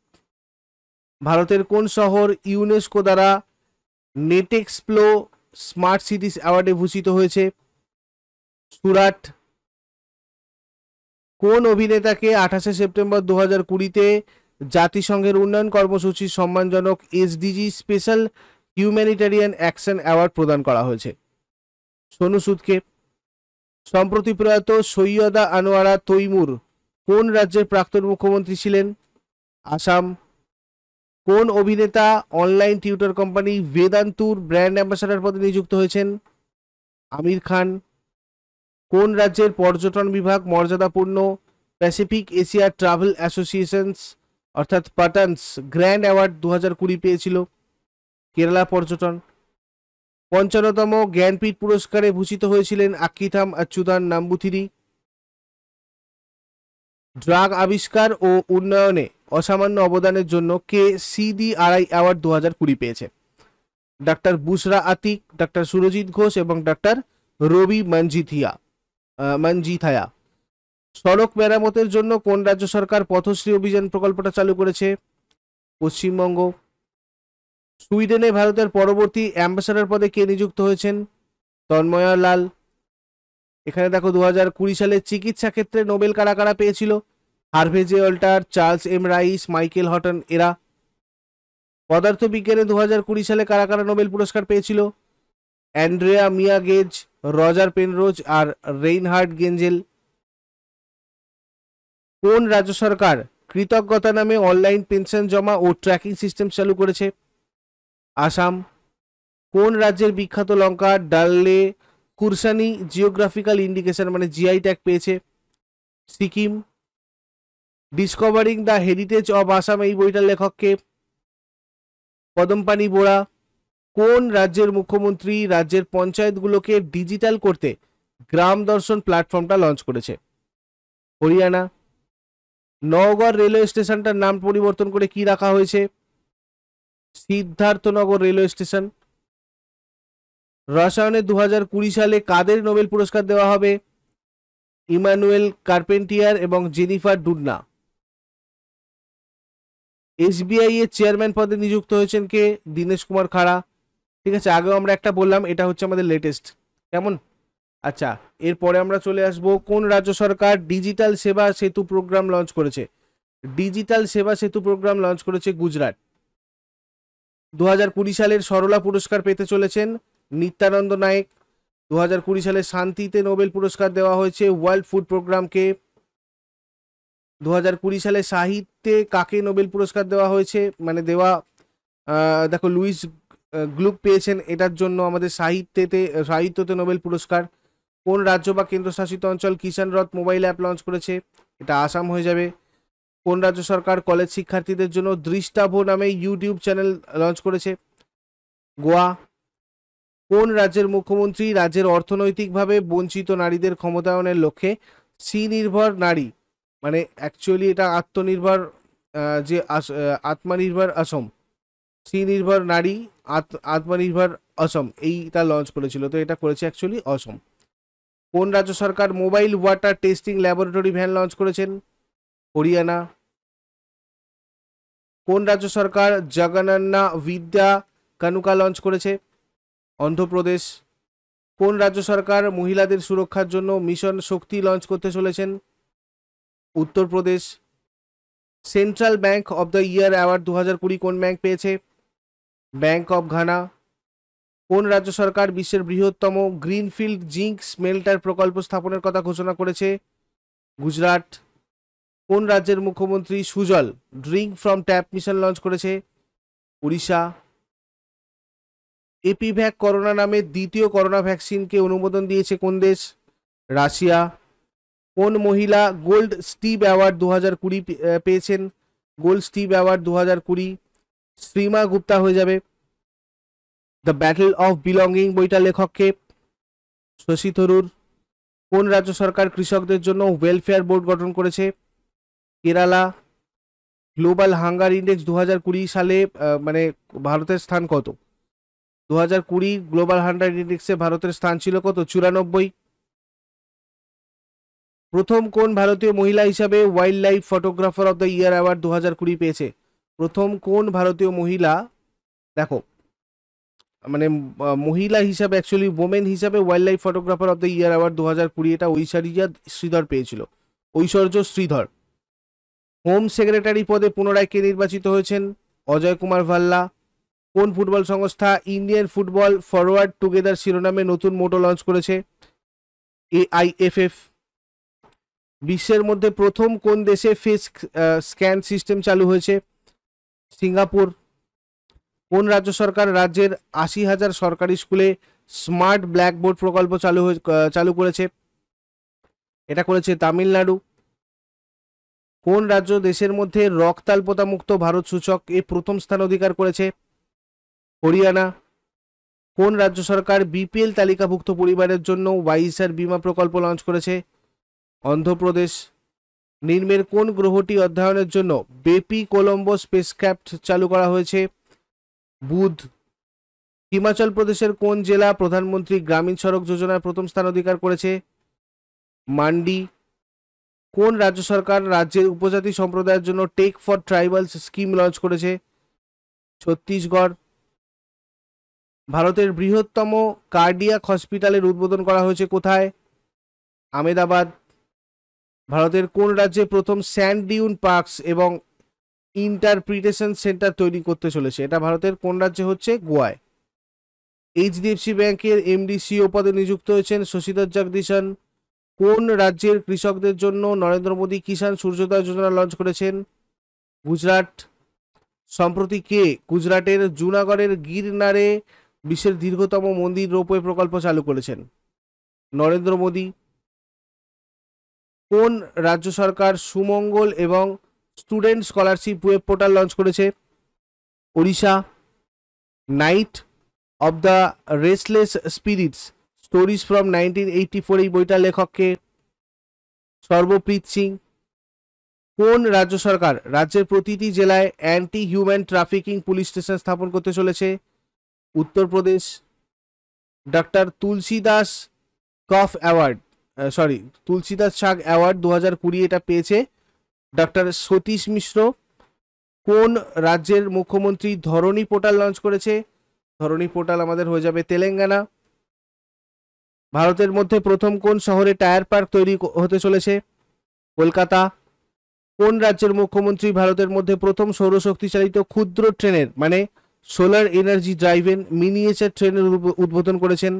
ভারতের কোন শহর ইউনেস্কো দ্বারা নেটেক্সপ্লো স্মার্ট সিটিস অ্যাওয়ার্ডে ভূষিত হয়েছে সুরাট কোন অভিনেতাকে আঠাশে সেপ্টেম্বর দু হাজার কুড়িতে জাতিসংঘের উন্নয়ন কর্মসূচির সম্মানজনক SDG special humanitarian action award প্রদান করা হয়েছে সোনু সুদকে সম্প্রতি প্রয়াত সৈয়দা আনোয়ারা তৈমুর কোন রাজ্যের প্রাক্তন মুখ্যমন্ত্রী ছিলেন আসাম কোন অভিনেতা অনলাইন টিউটর কোম্পানি বেদান্তুর ব্র্যান্ড অ্যাম্বাসাডার পদে নিযুক্ত হয়েছেন আমির খান কোন রাজ্যের পর্যটন বিভাগ মর্যাদাপূর্ণ প্যাসিফিক এশিয়া ট্রাভেল অ্যাসোসিয়েশনস অর্থাৎ পাটানস গ্র্যান্ড অ্যাওয়ার্ড দু হাজার কুড়ি পেয়েছিল কেরালা পর্যটন পঞ্চান্নতম জ্ঞানপীঠ পুরস্কারে ভূষিত হয়েছিলেন আকিথাম আচ্যুতান নাম্বুথিরি ড্রাগ আবিষ্কার ও উন্নয়নে অসামান্য অবদানের জন্য কে সিডিআরআই অ্যাওয়ার্ড দু হাজার কুড়ি পেয়েছে ডাক্তার বুসরা আতিক ডাক্তার সুরজিৎ ঘোষ এবং ডাক্তার রবি মঞ্জিথিয়া মঞ্জিথায়া সড়ক মেরামতের জন্য কোন রাজ্য সরকার পথশ্রী অভিযান প্রকল্পটা চালু করেছে পশ্চিমবঙ্গ সুইডেনে ভারতের পরবর্তী অ্যাম্বাসাডার পদে কে নিযুক্ত হয়েছেন তন্ময়া লাল এখানে দেখো দু হাজার কুড়ি সালে চিকিৎসা ক্ষেত্রে নোবেল কারা কারা পেয়েছিল Harvey Alter Charles M Rice Michael Houghton এরা পদার্থবিজ্ঞানে দু হাজার কুড়ি সালে কারা কারা নোবেল পুরস্কার পেয়েছিল Andrea Mia Ghez Roger Penrose আর রেইনহার্ড গেঞ্জেল কোন রাজ্য সরকার কৃতজ্ঞতা নামে অনলাইন পেনশন জমা ও ট্র্যাকিং সিস্টেম চালু করেছে আসাম কোন রাজ্যের বিখ্যাত লঙ্কা ডাললে কুরসানি জিওগ্রাফিক্যাল ইন্ডিকেশন মানে জিআই ট্যাগ পেয়েছে Sikkim discovering the heritage of Assam এই বইটার লেখককে পদমপানি বোরা কোন রাজ্যের মুখ্যমন্ত্রী রাজ্যের পঞ্চায়েতগুলোকে ডিজিটাল করতে গ্রাম দর্শন প্ল্যাটফর্মটা লঞ্চ করেছে হরিয়ানা নওগড় রেলওয়ে স্টেশনটার নাম পরিবর্তন করে কি রাখা হয়েছে সিদ্ধার্থনগর রেলওয়ে স্টেশন রসায়নে দু হাজার কুড়ি সালে কাদের নোবেল পুরস্কার দেওয়া হবে ইমানুয়েল কার্পেন্টিয়ার এবং জেনিফার ডুডনা এসবিআই এর চেয়ারম্যান পদে নিযুক্ত হয়েছেন কে দীনেশ কুমার খাড়া ঠিক আছে আগেও আমরা একটা বললাম এটা হচ্ছে আমাদের লেটেস্ট কেমন আচ্ছা এরপরে আমরা চলে আসব কোন রাজ্য সরকার ডিজিটাল সেবা সেতু প্রোগ্রাম লঞ্চ করেছে ডিজিটাল সেবা সেতু প্রোগ্রাম লঞ্চ করেছে গুজরাট দু হাজার সালের সরলা পুরস্কার পেতে চলেছেন নিত্যানন্দ নায়ক দু হাজার সালে শান্তিতে নোবেল পুরস্কার দেওয়া হয়েছে ওয়ার্ল্ড ফুড প্রোগ্রামকে দু সালে সাহিত্যে কাকে নোবেল পুরস্কার দেওয়া হয়েছে মানে দেওয়া দেখো লুইস গ্লুক পেয়েছেন এটার জন্য আমাদের সাহিত্যেতে সাহিত্যতে নোবেল পুরস্কার কোন রাজ্য বা কেন্দ্রশাসিত অঞ্চল কিষাণ রথ মোবাইল অ্যাপ লঞ্চ করেছে এটা আসাম হয়ে যাবে কোন রাজ্য সরকার কলেজ শিক্ষার্থীদের জন্য দৃষ্টাভ নামে ইউটিউব চ্যানেল লঞ্চ করেছে গোয়া কোন রাজ্যের মুখ্যমন্ত্রী রাজ্যের অর্থনৈতিকভাবে বঞ্চিত নারীদের ক্ষমতায়নের লক্ষ্যে স্বনির্ভর নারী মানে অ্যাকচুয়ালি এটা আত্মনির্ভর যে আত্মনির্ভর অসম স্ত্রীনির্ভর নারী আত্মনির্ভর অসম এইটা লঞ্চ করেছিল তো এটা করেছে অ্যাকচুয়ালি অসম কোন রাজ্য সরকার mobile water testing laboratory van launch করেছেন হরিয়ানা কোন রাজ্য সরকার জগনান্না বিদ্যা কানুকা লঞ্চ করেছে অন্ধ্রপ্রদেশ কোন রাজ্য সরকার মহিলাদের সুরক্ষার জন্য মিশন শক্তি লঞ্চ করতে চলেছেন Uttar Pradesh central bank of the year award দু হাজার কুড়ি কোন ব্যাঙ্ক পেয়েছে ব্যাঙ্ক অফ ঘানা কোন রাজ্য সরকার বিশ্বের বৃহত্তম গ্রিনফিল্ড জিঙ্ক স্মেল্টার প্রকল্প স্থাপনের কথা ঘোষণা করেছে গুজরাট কোন রাজ্যের মুখ্যমন্ত্রী Sujal drink from tap mission launch করেছে উড়িষ্যা এপিভ্যাক করোনা নামে দ্বিতীয় করোনা ভ্যাকসিনকে অনুমোদন দিয়েছে কোন দেশ রাশিয়া কোন মহিলা গোল্ড স্টিভ অ্যাওয়ার্ড দু হাজার কুড়ি পেয়েছেন গোল্ড স্টিভ অ্যাওয়ার্ড দু হাজার কুড়ি শ্রীমা গুপ্তা হয়ে যাবে দ্য ব্যাটল অফ বিলঙ্গিং বইটা লেখককে শশী থরুর কোন রাজ্য সরকার কৃষকদের জন্য ওয়েলফেয়ার বোর্ড গঠন করেছে কেরালা গ্লোবাল হাঙ্গার ইন্ডেক্স দু সালে মানে ভারতের স্থান কত দু হাজার কুড়ি গ্লোবাল হান্ড্রেড ইন্ডেক্সে ভারতের স্থান ছিল কত চুরানব্বই প্রথম কোন ভারতীয় মহিলা হিসাবে wild life photographer of the year award দু হাজার কুড়ি পেয়েছে প্রথম কোন ভারতীয় মহিলা দেখো মানে মহিলা হিসাবে অ্যাকচুয়ালি ওমেন হিসাবে wild life photographer of the year award দু হাজার কুড়ি এটা ঐশ্বরিয়া শ্রীধর পেয়েছিল ঐশ্বর্য শ্রীধর হোম সেক্রেটারি পদে পুনরায় কে নির্বাচিত হয়েছেন অজয় কুমার ভাল্লা কোন ফুটবল সংস্থা ইন্ডিয়ান ফুটবল ফরওয়ার্ড টুগেদার শিরোনামে নতুন মোটো লঞ্চ করেছে এআইএফএফ বিশ্বের মধ্যে প্রথম কোন দেশে ফেস স্ক্যান সিস্টেম চালু হয়েছে সিঙ্গাপুর কোন রাজ্য সরকার রাজ্যের আশি হাজার সরকারি স্কুলে স্মার্ট ব্ল্যাকবোর্ড প্রকল্প চালু চালু করেছে এটা করেছে তামিলনাড়ু কোন রাজ্য দেশের মধ্যে রক্তাল্পতা মুক্ত ভারত সূচক এ প্রথম স্থান অধিকার করেছে হরিয়ানা কোন রাজ্য সরকার বিপিএল তালিকাভুক্ত পরিবারের জন্য ওয়াইসার বিমা প্রকল্প লঞ্চ করেছে অন্ধ্রপ্রদেশ নির্মের কোন গ্রহটি অধ্যয়নের জন্য বেপি কলম্বো স্পেসক্রাফট চালু করা হয়েছে বুধ হিমাচল প্রদেশের কোন জেলা প্রধানমন্ত্রী গ্রামীণ সড়ক যোজনায় প্রথম স্থান অধিকার করেছে মান্ডি কোন রাজ্য সরকার রাজ্যের উপজাতি সম্প্রদায়ের জন্য tech for tribals scheme launch করেছে ছত্তিশগড় ভারতের বৃহত্তম কার্ডিয়াক হসপিটালের উদ্বোধন করা হয়েছে কোথায় আমেদাবাদ ভারতের কোন রাজ্যে প্রথম স্যান্ড ডিউন পার্কস এবং ইন্টারপ্রিটেশন সেন্টার তৈরি করতে চলেছে এটা ভারতের কোন রাজ্যে হচ্ছে গোয়ায় এইচডিএফসি ব্যাংকের এমডিসিও পদে নিযুক্ত হয়েছেন শশীধর জগদীশন কোন রাজ্যের কৃষকদের জন্য নরেন্দ্র মোদী কিষাণ সূর্যোদয় যোজনা লঞ্চ করেছেন গুজরাট সম্প্রতি কে গুজরাটের জুনাগড়ের গিরনারে বিশ্বের দীর্ঘতম মন্দির রোপওয়ে প্রকল্প চালু করেছেন নরেন্দ্র মোদী কোন রাজ্য সরকার সুমঙ্গল এবং student scholarship web portal launch করেছে Odisha knight of the restless spirits stories from nineteen eighty four এই বইটার লেখককে সর্বপ্রীত সিং কোন রাজ্য সরকার রাজ্যের প্রতিটি জেলায় anti human trafficking police station স্থাপন করতে চলেছে উত্তরপ্রদেশ ডক্টর তুলসী দাস কফ অ্যাওয়ার্ড সরি তুলসীদাস শাক অ্যাওয়ার্ড দু হাজার কুড়ি এটা পেয়েছে ডক্টর সতীশ মিশ্র কোন রাজ্যের মুখ্যমন্ত্রী ধরণী পোর্টাল লঞ্চ করেছে ধরণী পোর্টাল আমাদের হয়ে যাবে তেলেঙ্গানা ভারতের মধ্যে প্রথম কোন শহরে টায়ার পার্ক তৈরি হতে চলেছে কলকাতা কোন রাজ্যের মুখ্যমন্ত্রী ভারতের মধ্যে প্রথম সৌরশক্তি চালিত ক্ষুদ্র ট্রেনের মানে সোলার এনার্জি ড্রাইভেন মিনিয়েচার ট্রেনের উদ্বোধন করেছেন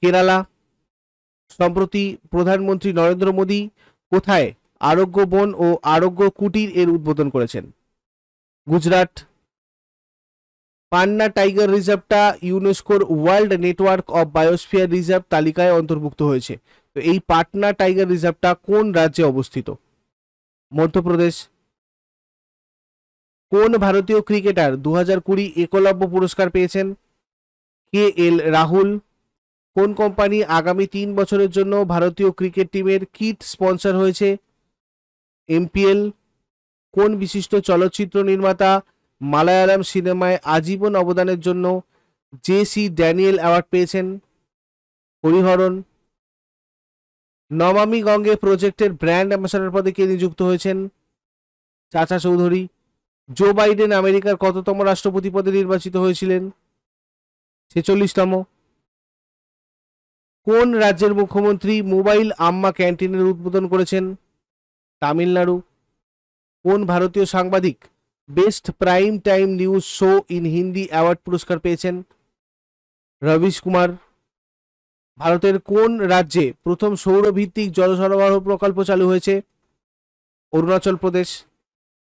কেরালা সম্প্রতি প্রধানমন্ত্রী নরেন্দ্র মোদী কোথায় আরোগ্য বন ও আরোগ্য কুটির এর উদ্বোধন করেছেন গুজরাট পান্না টাইগার রিজার্ভটা ইউনেস্কোর world network of biosphere reserve তালিকায় অন্তর্ভুক্ত হয়েছে তো এই পাটনা টাইগার রিজার্ভটা কোন রাজ্যে অবস্থিত মধ্যপ্রদেশ কোন ভারতীয় ক্রিকেটার দু হাজার কুড়ি একলব্য পুরস্কার পেয়েছেন কে এল রাহুল কোন কোম্পানি আগামী তিন বছরের জন্য ভারতীয় ক্রিকেট টিমের কিট স্পন্সর হয়েছে এমপিএল কোন বিশিষ্ট চলচ্চিত্র নির্মাতা মালায়ালাম সিনেমায় আজীবন অবদানের জন্য জে সি ড্যানিয়েল অ্যাওয়ার্ড পেয়েছেন হরিহরণ নমামি গঙ্গে প্রজেক্টের ব্র্যান্ড অ্যাম্বাসাডার পদে কে নিযুক্ত হয়েছেন চাচা চৌধুরী জো বাইডেন আমেরিকার কততম রাষ্ট্রপতি পদে নির্বাচিত হয়েছিলেন ছেচল্লিশতম কোন রাজ্যের মুখ্যমন্ত্রী মোবাইল আম্মা ক্যান্টিনের উদ্বোধন করেছেন তামিলনাড়ু কোন ভারতীয় সাংবাদিক best prime time news show in Hindi award পুরস্কার পেয়েছেন রবিশ কুমার ভারতের কোন রাজ্যে প্রথম সৌরভিত্তিক জল সরবরাহ প্রকল্প চালু হয়েছে অরুণাচল প্রদেশ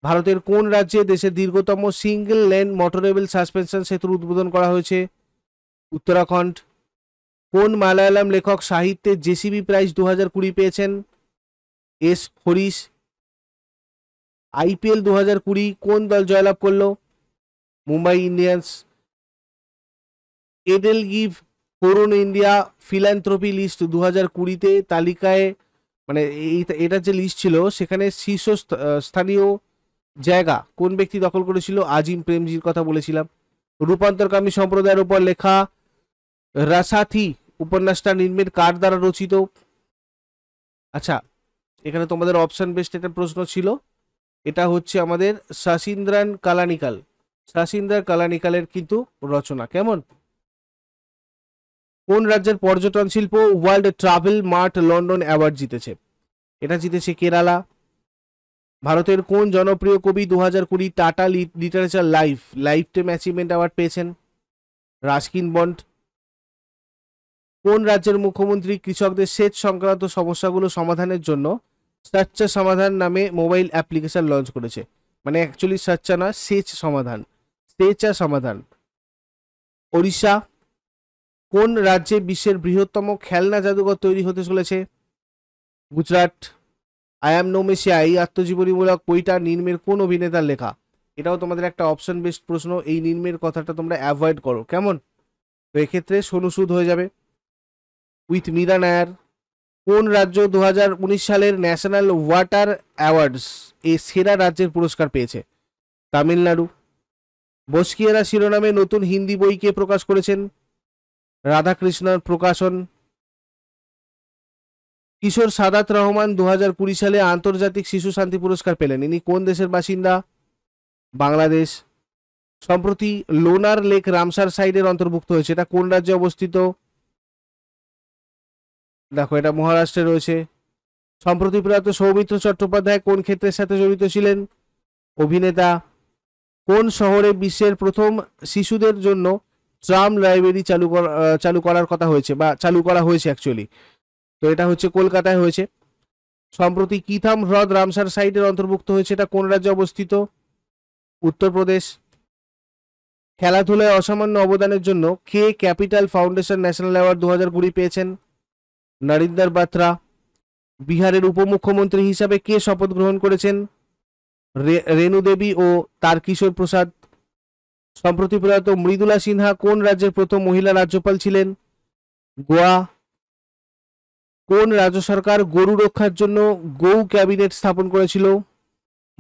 ভারতের কোন রাজ্যে দেশের দীর্ঘতম সিঙ্গেল লেন মোটরেবল সাসপেনশন সেতুর উদ্বোধন করা হয়েছে উত্তরাখণ্ড কোন মালায়ালাম লেখক সাহিত্যে জেসিবি প্রাইজ দু হাজার কুড়ি পেয়েছেন এস হরিশ আইপিএল দু হাজার কুড়ি কোন দল জয়লাভ করলো Mumbai Indians EdelGive Hurun India philanthropy list দু হাজার কুড়িতে তালিকায় মানে এই এটা যে লিস্ট ছিল সেখানে শীর্ষ স্থানীয় জায়গা কোন ব্যক্তি দখল করেছিল আজিম প্রেমজির কথা বলেছিলাম রূপান্তরকামী সম্প্রদায়ের উপর লেখা রাসাথি উপন্যাসটা নির্মিত কার দ্বারা রচিত আচ্ছা এখানে তোমাদের অপশন বেস্ট একটা প্রশ্ন ছিল এটা হচ্ছে আমাদের শাসিন্দ্রান কালানিকাল শাসিন্দ্রা কালানিকালের কিন্তু রচনা কেমন কোন রাজ্যের পর্যটন শিল্প world travel mart London award জিতেছে এটা জিতেছে কেরালা ভারতের কোন জনপ্রিয় কবি দু হাজার কুড়ি Tata literature life life time achievement award পেয়েছেন রাস্কিন বন্ড কোন রাজ্যের মুখ্যমন্ত্রী কৃষকদের সেচ সংক্রান্ত সমস্যাগুলো সমাধানের জন্য স্বচ্ছা সমাধান নামে মোবাইল অ্যাপ্লিকেশন লঞ্চ করেছে মানে অ্যাকচুয়ালি সাচ্চা না সেচ সমাধান সেচা সমাধান ওড়িশা কোন রাজ্যে বিশ্বের বৃহত্তম খেলনা জাদুঘর তৈরি হতে চলেছে Gujarat I am no messiah I আত্মজীবনীমূলক বইটা নির্মের কোন অভিনেতার লেখা এটাও তোমাদের একটা অপশন বেসড প্রশ্ন এই নির্মের কথাটা তোমরা অ্যাভয়েড করো কেমন তো এক্ষেত্রে সোনুসুদ হয়ে যাবে উইথ মিরা নায়ার কোন রাজ্য দু সালের ন্যাশনাল ওয়াটার অ্যাওয়ার্ডস এ সেরা রাজ্যের পুরস্কার পেয়েছে তামিলনাড়ু বস্কিয়ারা শিরোনামে নতুন হিন্দি বইকে প্রকাশ করেছেন রাধাকৃষ্ণার প্রকাশন কিশোর সাদাত রহমান দু কুড়ি সালে আন্তর্জাতিক শিশু শান্তি পুরস্কার পেলেন ইনি কোন দেশের বাসিন্দা বাংলাদেশ সম্প্রতি লোনার লেক রামসার সাইডের অন্তর্ভুক্ত হয়েছে এটা কোন রাজ্যে অবস্থিত দেখো এটা মহারাষ্ট্রে রয়েছে সম্প্রতি প্রয়াত সৌমিত্র চট্টোপাধ্যায় কোন ক্ষেত্রের সাথে জড়িত ছিলেন অভিনেতা কোন শহরে বিশ্বের প্রথম শিশুদের জন্য ট্রাম লাইব্রেরি চালু চালু করার কথা হয়েছে বা চালু করা হয়েছে অ্যাকচুয়ালি তো এটা হচ্ছে কলকাতায় হয়েছে সম্প্রতি কিথাম হ্রদ রামসার সাইটের অন্তর্ভুক্ত হয়েছে এটা কোন রাজ্যে অবস্থিত উত্তরপ্রদেশ খেলাধুলায় অসামান্য অবদানের জন্য কে ক্যাপিটাল ফাউন্ডেশন ন্যাশনাল অ্যাওয়ার্ড দু হাজার কুড়ি পেয়েছেন নরিন্দর বাত্রা বিহারের উপমুখ্যমন্ত্রী হিসাবে কে শপথ গ্রহণ করেছেন রেণু দেবী ও তার কিশোর প্রসাদ সম্প্রতি প্রয়াত মৃদুলা সিনহা কোন রাজ্যের প্রথম মহিলা রাজ্যপাল ছিলেন গোয়া কোন রাজ্য সরকার গরু রক্ষার জন্য গৌ ক্যাবিনেট স্থাপন করেছিল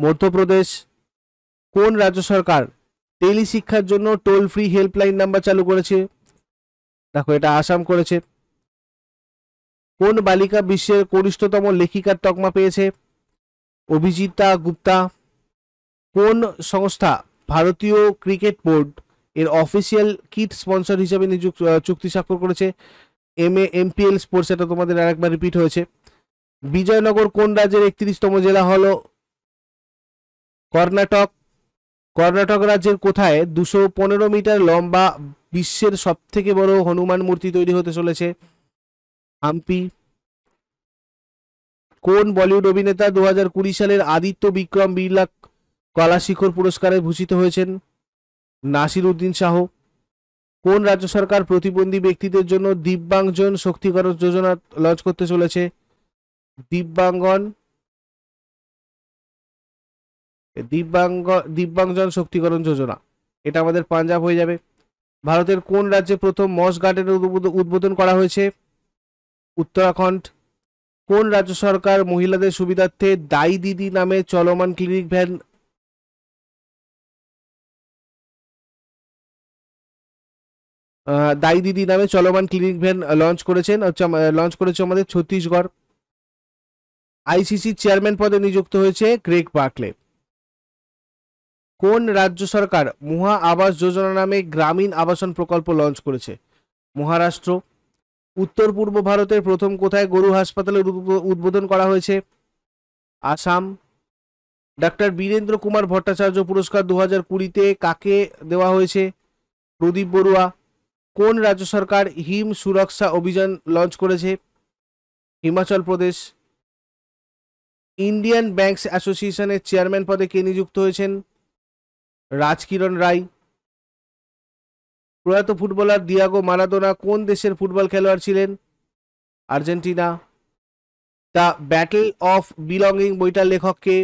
মধ্যপ্রদেশ কোন রাজ্য সরকার টেলি শিক্ষার জন্য টোল ফ্রি হেল্পলাইন নাম্বার চালু করেছে দেখো এটা আসাম করেছে কোন বালিকা বিশ্বের কনিষ্ঠতম লেখিকার তকমা পেয়েছে অভিজিতা গুপ্তা কোন সংস্থা ভারতীয় ক্রিকেট বোর্ড এর অফিসিয়াল কিট স্পন্সর হিসেবে চুক্তি স্বাক্ষর করেছে এম এ এমপিএল স্পোর্টস এটা তোমাদের আরেকবার রিপিট হয়েছে বিজয়নগর কোন রাজ্যের একত্রিশতম জেলা হলো কর্ণাটক কর্ণাটক রাজ্যের কোথায় দুশো পনেরো মিটার লম্বা বিশ্বের সবথেকে বড় হনুমান মূর্তি তৈরি হতে চলেছে হাম্পি কোন বলিউড অভিনেতা দু হাজার কুড়ি সালের আদিত্য বিক্রম বিড়লা কলাশিখর পুরস্কারে ভূষিত হয়েছেন নাসির উদ্দিন শাহ কোন রাজ্য সরকার প্রতিবন্ধী ব্যক্তিদের জন্য দিব্যাংজন শক্তিকরণ যোজনা লঞ্চ করতে চলেছে দিব্যাঙ্গন দিব্যাঙ্গ দিব্যাংজন শক্তিকরণ যোজনা এটা আমাদের পাঞ্জাব হয়ে যাবে ভারতের কোন রাজ্যে প্রথম মস গার্ডেনের উদ্বোধন করা হয়েছে উত্তরাখণ্ড কোন রাজ্য সরকার মহিলাদের সুবিধার্থে দায়ী দিদি নামে চলমান ক্লিনিক ভ্যান দায়ী দিদি নামে চলমান ক্লিনিক ভ্যান লঞ্চ করেছেন লঞ্চ করেছে আমাদের ছত্তিশগড় আইসিসি চেয়ারম্যান পদে নিযুক্ত হয়েছে গ্রেগ পার্কলে কোন রাজ্য সরকার মহা আবাস যোজনা নামে গ্রামীণ আবাসন প্রকল্প লঞ্চ করেছে মহারাষ্ট্র উত্তর পূর্ব ভারতের প্রথম কোথায় গরু হাসপাতালের উদ্বোধন করা হয়েছে আসাম ডাক্তার বীরেন্দ্র কুমার ভট্টাচার্য পুরস্কার দু হাজার কুড়িতে কাকে দেওয়া হয়েছে প্রদীপ বড়ুয়া কোন রাজ্য সরকার হিম সুরক্ষা অভিযান লঞ্চ করেছে হিমাচল প্রদেশ ইন্ডিয়ান ব্যাংকস অ্যাসোসিয়েশনের চেয়ারম্যান পদে কে নিযুক্ত হয়েছেন রাজকিরণ রায় প্রয়াত ফুটবলার দিয়াগো মারাদোনা কোন দেশের ফুটবল খেলোয়াড় ছিলেন Argentina the battle of belonging বইটার লেখককে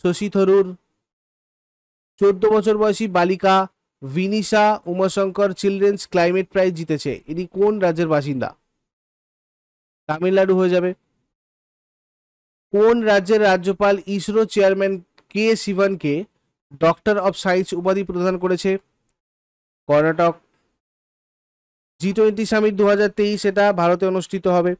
শশী থরুর চোদ্দ বছর বয়সী বালিকা Vinisha Umashankar children's climate prize জিতেছে ইনি কোন রাজ্যের বাসিন্দা তামিলনাড়ু হয়ে যাবে কোন রাজ্যের রাজ্যপাল ইসরো চেয়ারম্যান কে শিবনকে ডক্টর অব সায়েন্স উপাধি প্রদান করেছে কর্ণাটক জি টোয়েন্টি সামিট দু হাজার তেইশ এটা ভারতে অনুষ্ঠিত হবে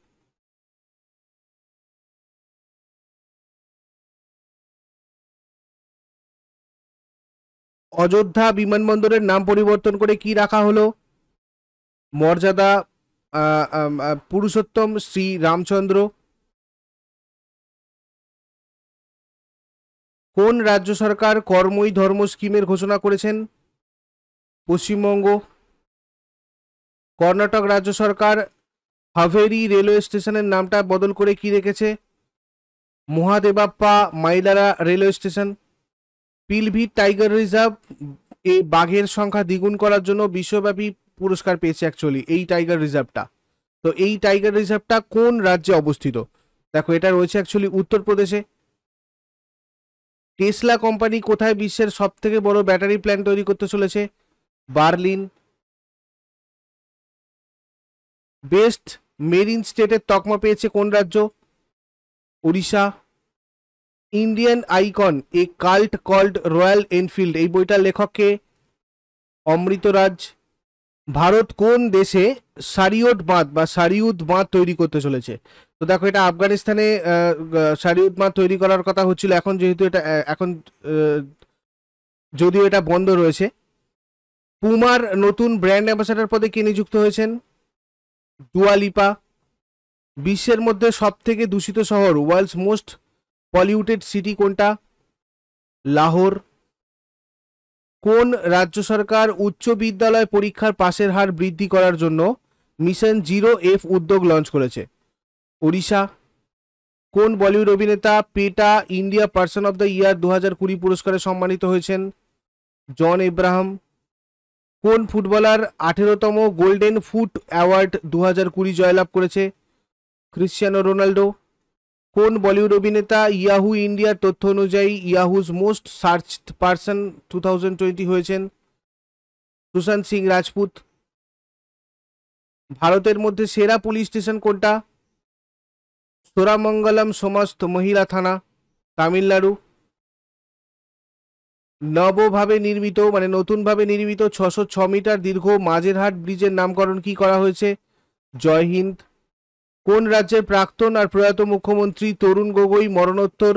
অযোধ্যা বিমানবন্দরের নাম পরিবর্তন করে কি রাখা হলো মর্যাদা পুরুষোত্তম শ্রী রামচন্দ্র কোন রাজ্য সরকার কর্মই ধর্ম স্কিমের ঘোষণা করেছেন পশ্চিমবঙ্গ কর্ণাটক রাজ্য সরকার হাভেরি রেলওয়ে স্টেশনের নামটা বদল করে কি রেখেছে Mahadevappa Mailara railway station Pilibhit tiger reserve এই বাঘের সংখ্যা দ্বিগুণ করার জন্য বিশ্বব্যাপী পুরস্কার পেয়েছে অ্যাকচুয়ালি এই টাইগার রিজার্ভটা তো এই টাইগার রিজার্ভটা কোন রাজ্যে অবস্থিত দেখো এটা রয়েছে অ্যাকচুয়ালি উত্তরপ্রদেশে টেসলা কোম্পানি কোথায় বিশ্বের সব থেকে বড় ব্যাটারি প্ল্যান্ট তৈরি করতে চলেছে বার্লিন বেস্ট মেরিন স্টেটের তকমা পেয়েছে কোন রাজ্য Odisha Indian icon a cult called Royal Enfield এই বইটার লেখককে অমৃতরাজ ভারত কোন দেশে সারিউদ বাঁধ বা সারিউদ বাঁধ তৈরি করতে চলেছে তো দেখো এটা আফগানিস্তানে সারিউদ বাঁধ তৈরি করার কথা হচ্ছিল এখন যেহেতু এটা এখন যদিও এটা বন্ধ রয়েছে পুমার নতুন ব্র্যান্ড অ্যাম্বাসাডার পদে কে নিযুক্ত হয়েছেন দুয়ালিপা বিশ্বের মধ্যে সব থেকে দূষিত শহর ওয়ার্ল্ডস মোস্ট পলিউটেড সিটি কোনটা লাহোর কোন রাজ্য সরকার উচ্চ বিদ্যালয় পরীক্ষার পাশের হার বৃদ্ধি করার জন্য মিশন জিরো এফ উদ্যোগ লঞ্চ করেছে ওড়িশা কোন বলিউড অভিনেতা PETA India person of the year দু হাজার কুড়ি পুরস্কারে সম্মানিত হয়েছেন জন এব্রাহাম কোন ফুটবলার আঠেরোতম গোল্ডেন ফুট অ্যাওয়ার্ড দু হাজার কুড়ি জয়লাভ করেছে ক্রিশ্চিয়ানো রোনাল্ডো কোন বলিউড অভিনেতা ইয়াহু ইন্ডিয়ার তথ্য অনুযায়ী Yahoo's most searched person two thousand twenty হয়েছেন সুশান্ত সিং রাজপুত ভারতের মধ্যে সেরা পুলিশ স্টেশন কোনটা সোরামঙ্গলম সমস্ত মহিলা থানা তামিলনাড়ু নবভাবে নির্মিত মানে নতুনভাবে নির্মিত ছশো ছ মিটার দীর্ঘ মাঝেরহাট ব্রিজের নামকরণ কি করা হয়েছে জয় হিন্দ কোন রাজ্যের প্রাক্তন আর প্রয়াত মুখ্যমন্ত্রী তরুণ গগৈ মরণোত্তর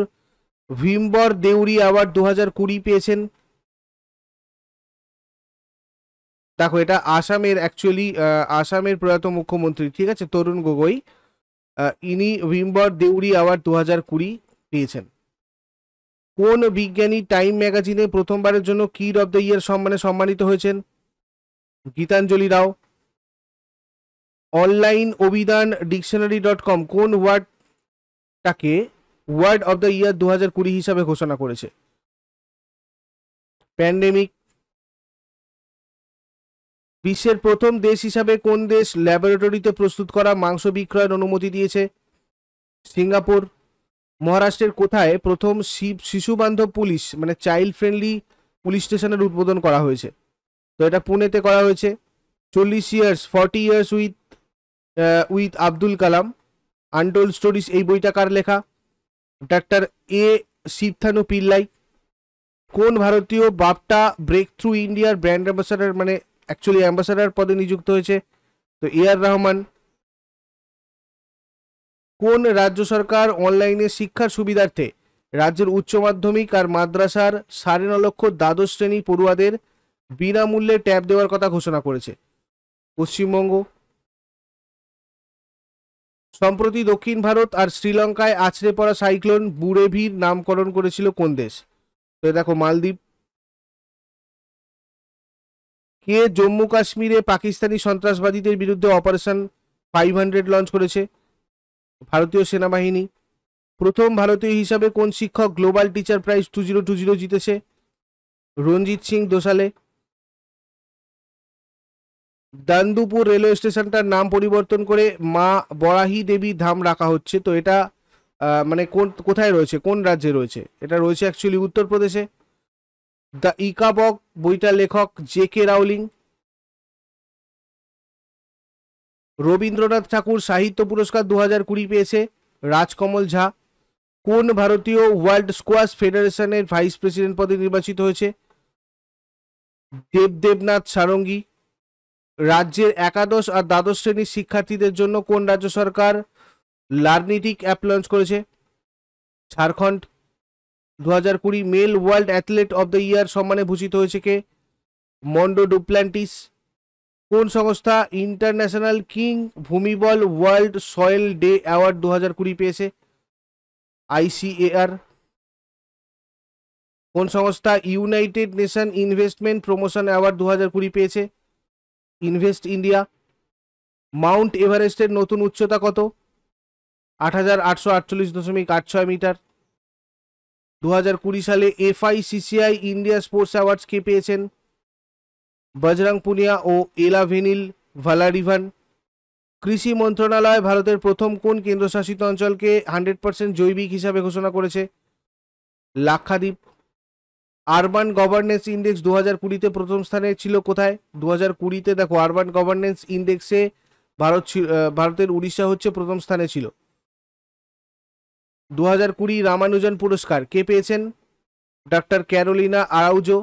ভীমবর দেউরি অ্যাওয়ার্ড দু হাজার কুড়ি পেয়েছেন দেখো এটা আসামের অ্যাকচুয়ালি আসামের প্রয়াত মুখ্যমন্ত্রী ঠিক আছে তরুণ গগৈ ইনি ভীমবর দেউরি অ্যাওয়ার্ড দু হাজার কুড়ি পেয়েছেন কোন বিজ্ঞানী টাইম ম্যাগাজিনে প্রথমবারের জন্য কিড অব দ্য ইয়ার সম্মানে সম্মানিত হয়েছেন গীতাঞ্জলি রাও অনলাইন অভিধান ডিকশনারি ডট কম কোন ওয়ার্ডটাকে ওয়ার্ড অব দ্য ইয়ার দু হাজার কুড়ি হিসাবে ঘোষণা করেছে প্যান্ডেমিক বিশ্বের প্রথম দেশ হিসাবে কোন দেশ ল্যাবরেটরিতে প্রস্তুত করা মাংস বিক্রয়ের অনুমতি দিয়েছে সিঙ্গাপুর মহারাষ্ট্রের কোথায় প্রথম শিশু বান্ধব পুলিশ মানে চাইল্ড ফ্রেন্ডলি পুলিশ স্টেশনের উদ্বোধন করা হয়েছে তো এটা পুনেতে করা হয়েছে চল্লিশ years forty years with with Abdul Kalam untold stories এই বইটা কার লেখা ডাক্তার এ শিবথানু পিল্লাই কোন ভারতীয় বাপটা ব্রেক থ্রু ইন্ডিয়ার ব্র্যান্ড অ্যাম্বাসাডার মানে অ্যাকচুয়ালি অ্যাম্বাসাডার পদে নিযুক্ত হয়েছে তো এ আর রহমান কোন রাজ্য সরকার অনলাইনে শিক্ষার সুবিধার্থে রাজ্যের উচ্চ মাধ্যমিক আর মাদ্রাসার সাড়ে ন লক্ষ দ্বাদশ শ্রেণী পড়ুয়াদের বিনামূল্যে ট্যাব দেওয়ার কথা ঘোষণা করেছে পশ্চিমবঙ্গ সম্প্রতি দক্ষিণ ভারত আর শ্রীলঙ্কায় আছড়ে পড়া সাইক্লোন বুড়েভির নামকরণ করেছিল কোন দেশ তো দেখো মালদ্বীপ কে জম্মু কাশ্মীরে পাকিস্তানি সন্ত্রাসবাদীদের বিরুদ্ধে অপারেশন ফাইভ হান্ড্রেড লঞ্চ করেছে ভারতীয় সেনাবাহিনী প্রথম ভারতীয় হিসাবে কোন শিক্ষক global teacher prize two zero two zero জিতেছে রঞ্জিত সিং দোসালে দান্দুপুর রেলওয়ে স্টেশনটার নাম পরিবর্তন করে মা বরাহি দেবী ধাম রাখা হচ্ছে তো এটা মানে কোন কোথায় রয়েছে কোন রাজ্যে রয়েছে এটা রয়েছে অ্যাকচুয়ালি উত্তরপ্রদেশে দ্য ইকাবক বইটা লেখক J K Rowling Rabindranath Tagore সাহিত্য পুরস্কার দু হাজার কুড়ি পেয়েছে রাজকমল ঝা কোন ভারতীয় ওয়ার্ল্ড স্কোয়াশ ফেডারেশনের ভাইস প্রেসিডেন্ট পদে নির্বাচিত হয়েছে দেবদেবনাথ সারঙ্গী রাজ্যের একাদশ আর দ্বাদশ শ্রেণীর শিক্ষার্থীদের জন্য কোন রাজ্য সরকার লার্নিটিক অ্যাপ লঞ্চ করেছে ঝাড়খণ্ড দু হাজার কুড়ি male world athlete of the year সম্মানে ভূষিত হয়েছে কে মন্ডো ডুপ্ল্যান্টিস কোন সংস্থা international king Bhumibol world soil day award দু হাজার কুড়ি পেয়েছে আইসিএআর কোন সংস্থা united nation investment promotion award দু হাজার কুড়ি পেয়েছে ইনভেস্ট ইন্ডিয়া মাউন্ট এভারেস্টের নতুন উচ্চতা কত আট হাজার আটশো আটচল্লিশ দশমিক আট ছয় মিটার দু হাজার কুড়ি সালে এফআইসিসিআই ইন্ডিয়া স্পোর্টস অ্যাওয়ার্ডস কে পেয়েছেন বজরং পুনিয়া ও এলাভেনিল ভালারিভান কৃষি মন্ত্রণালয় ভারতের প্রথম কোন কেন্দ্রশাসিত অঞ্চলকে হান্ড্রেড পার্সেন্ট জৈবিক হিসাবে ঘোষণা করেছে লাক্ষাদ্বীপ আরবান গভর্নেন্স ইন্ডেক্স দু হাজার কুড়িতে প্রথম স্থানে ছিল কোথায় দু হাজার কুড়িতে দেখো আরবান গভর্নেন্স ইন্ডেক্সে ভারত ভারতের উড়িষ্যা হচ্ছে প্রথম স্থানে ছিল দু হাজার কুড়ি রামানুজন পুরস্কার কে পেয়েছেন ডাক্তার ক্যারোলিনা আরাউজো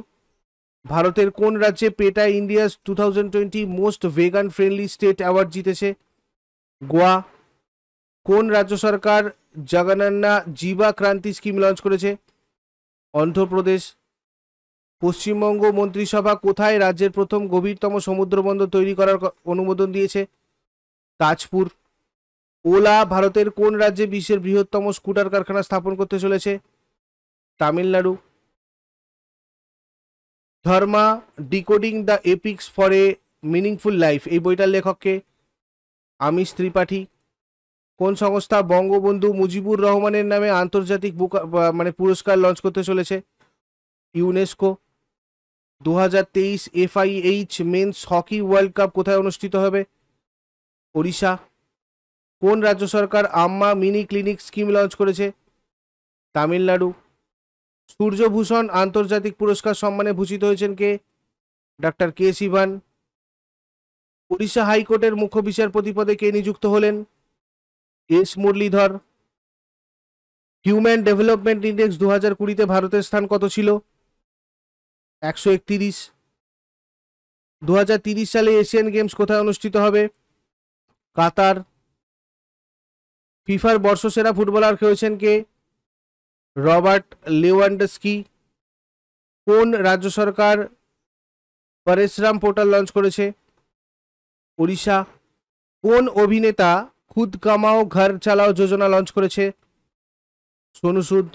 ভারতের কোন রাজ্যে PETA India's two thousand twenty most vegan friendly state award জিতেছে গোয়া কোন রাজ্য সরকার জাগানান্না জীবা ক্রান্তি স্কিম লঞ্চ করেছে অন্ধ্রপ্রদেশ পশ্চিমবঙ্গ মন্ত্রিসভা কোথায় রাজ্যের প্রথম গভীরতম সমুদ্রবন্দর তৈরি করার অনুমোদন দিয়েছে তাজপুর ওলা ভারতের কোন রাজ্যে বিশ্বের বৃহত্তম স্কুটার কারখানা স্থাপন করতে চলেছে তামিলনাড়ু ধর্মা decoding the epics for a meaningful life এই বইটার লেখককে আমিষ ত্রিপাঠী কোন সংস্থা বঙ্গবন্ধু মুজিবুর রহমানের নামে আন্তর্জাতিক বুক মানে পুরস্কার লঞ্চ করতে চলেছে ইউনেস্কো দু হাজার তেইশ FIH men's hockey world cup কোথায় অনুষ্ঠিত হবে ওড়িশা কোন রাজ্য সরকার আম্মা মিনি ক্লিনিক স্কিম লঞ্চ করেছে তামিলনাড়ু সূর্যভূষণ আন্তর্জাতিক পুরস্কার সম্মানে ভূষিত হয়েছেন কে ডাক্তার কে শিবান উড়িষ্যা হাইকোর্টের মুখ্য বিচারপতি পদে কে নিযুক্ত হলেন S Muralidhar human development index দু হাজার কুড়িতে ভারতের স্থান কত ছিল একশো একত্রিশ দু সালে এশিয়ান গেমস কোথায় অনুষ্ঠিত হবে কাতার ফিফার বর্ষসেরা ফুটবলার খেয়েছেন কে রবার্ট লিওয়ান্ডস্কি কোন রাজ্য সরকার পরেশরাম পোর্টাল লঞ্চ করেছে উড়িষ্যা কোন অভিনেতা খুদ কামাও ঘর চালাও যোজনা লঞ্চ করেছে সোনু সুদ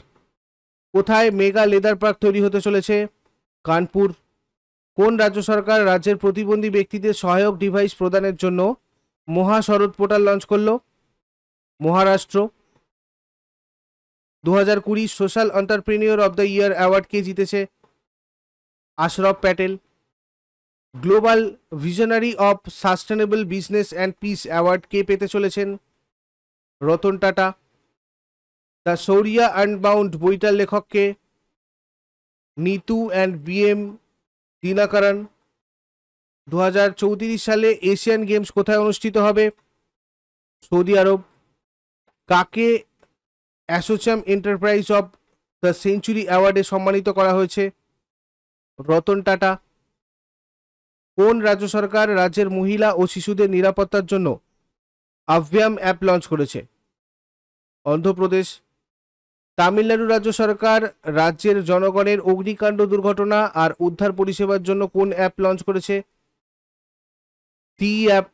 কোথায় মেগা লেদার পার্ক তৈরি হতে চলেছে কানপুর কোন রাজ্য সরকার রাজ্যের প্রতিবন্ধী ব্যক্তিদের সহায়ক ডিভাইস প্রদানের জন্য মহাশরৎ পোর্টাল লঞ্চ করল মহারাষ্ট্র দু হাজার social entrepreneur of the year award কে জিতেছে Ashraf Patel global visionary of sustainable business and peace award কে পেতে চলেছেন রতন টাটা দ্য সৌরিয়া আনবাউন্ড বইটার লেখককে নিতু অ্যান্ড বিএম দিনাকরণ দু সালে এশিয়ান গেমস কোথায় অনুষ্ঠিত হবে সৌদি আরব কাকে ASSOCHAM enterprise of the century অ্যাওয়ার্ডে সম্মানিত করা হয়েছে রতন টাটা কোন রাজ্য সরকার রাজ্যের মহিলা ও শিশুদের নিরাপত্তার জন্য আভ্যাম অ্যাপ লঞ্চ করেছে অন্ধ্রপ্রদেশ তামিলনাড়ু রাজ্য সরকার রাজ্যের জনগণের অগ্নিকাণ্ড দুর্ঘটনা আর উদ্ধার পরিষেবার জন্য কোন অ্যাপ লঞ্চ করেছে T app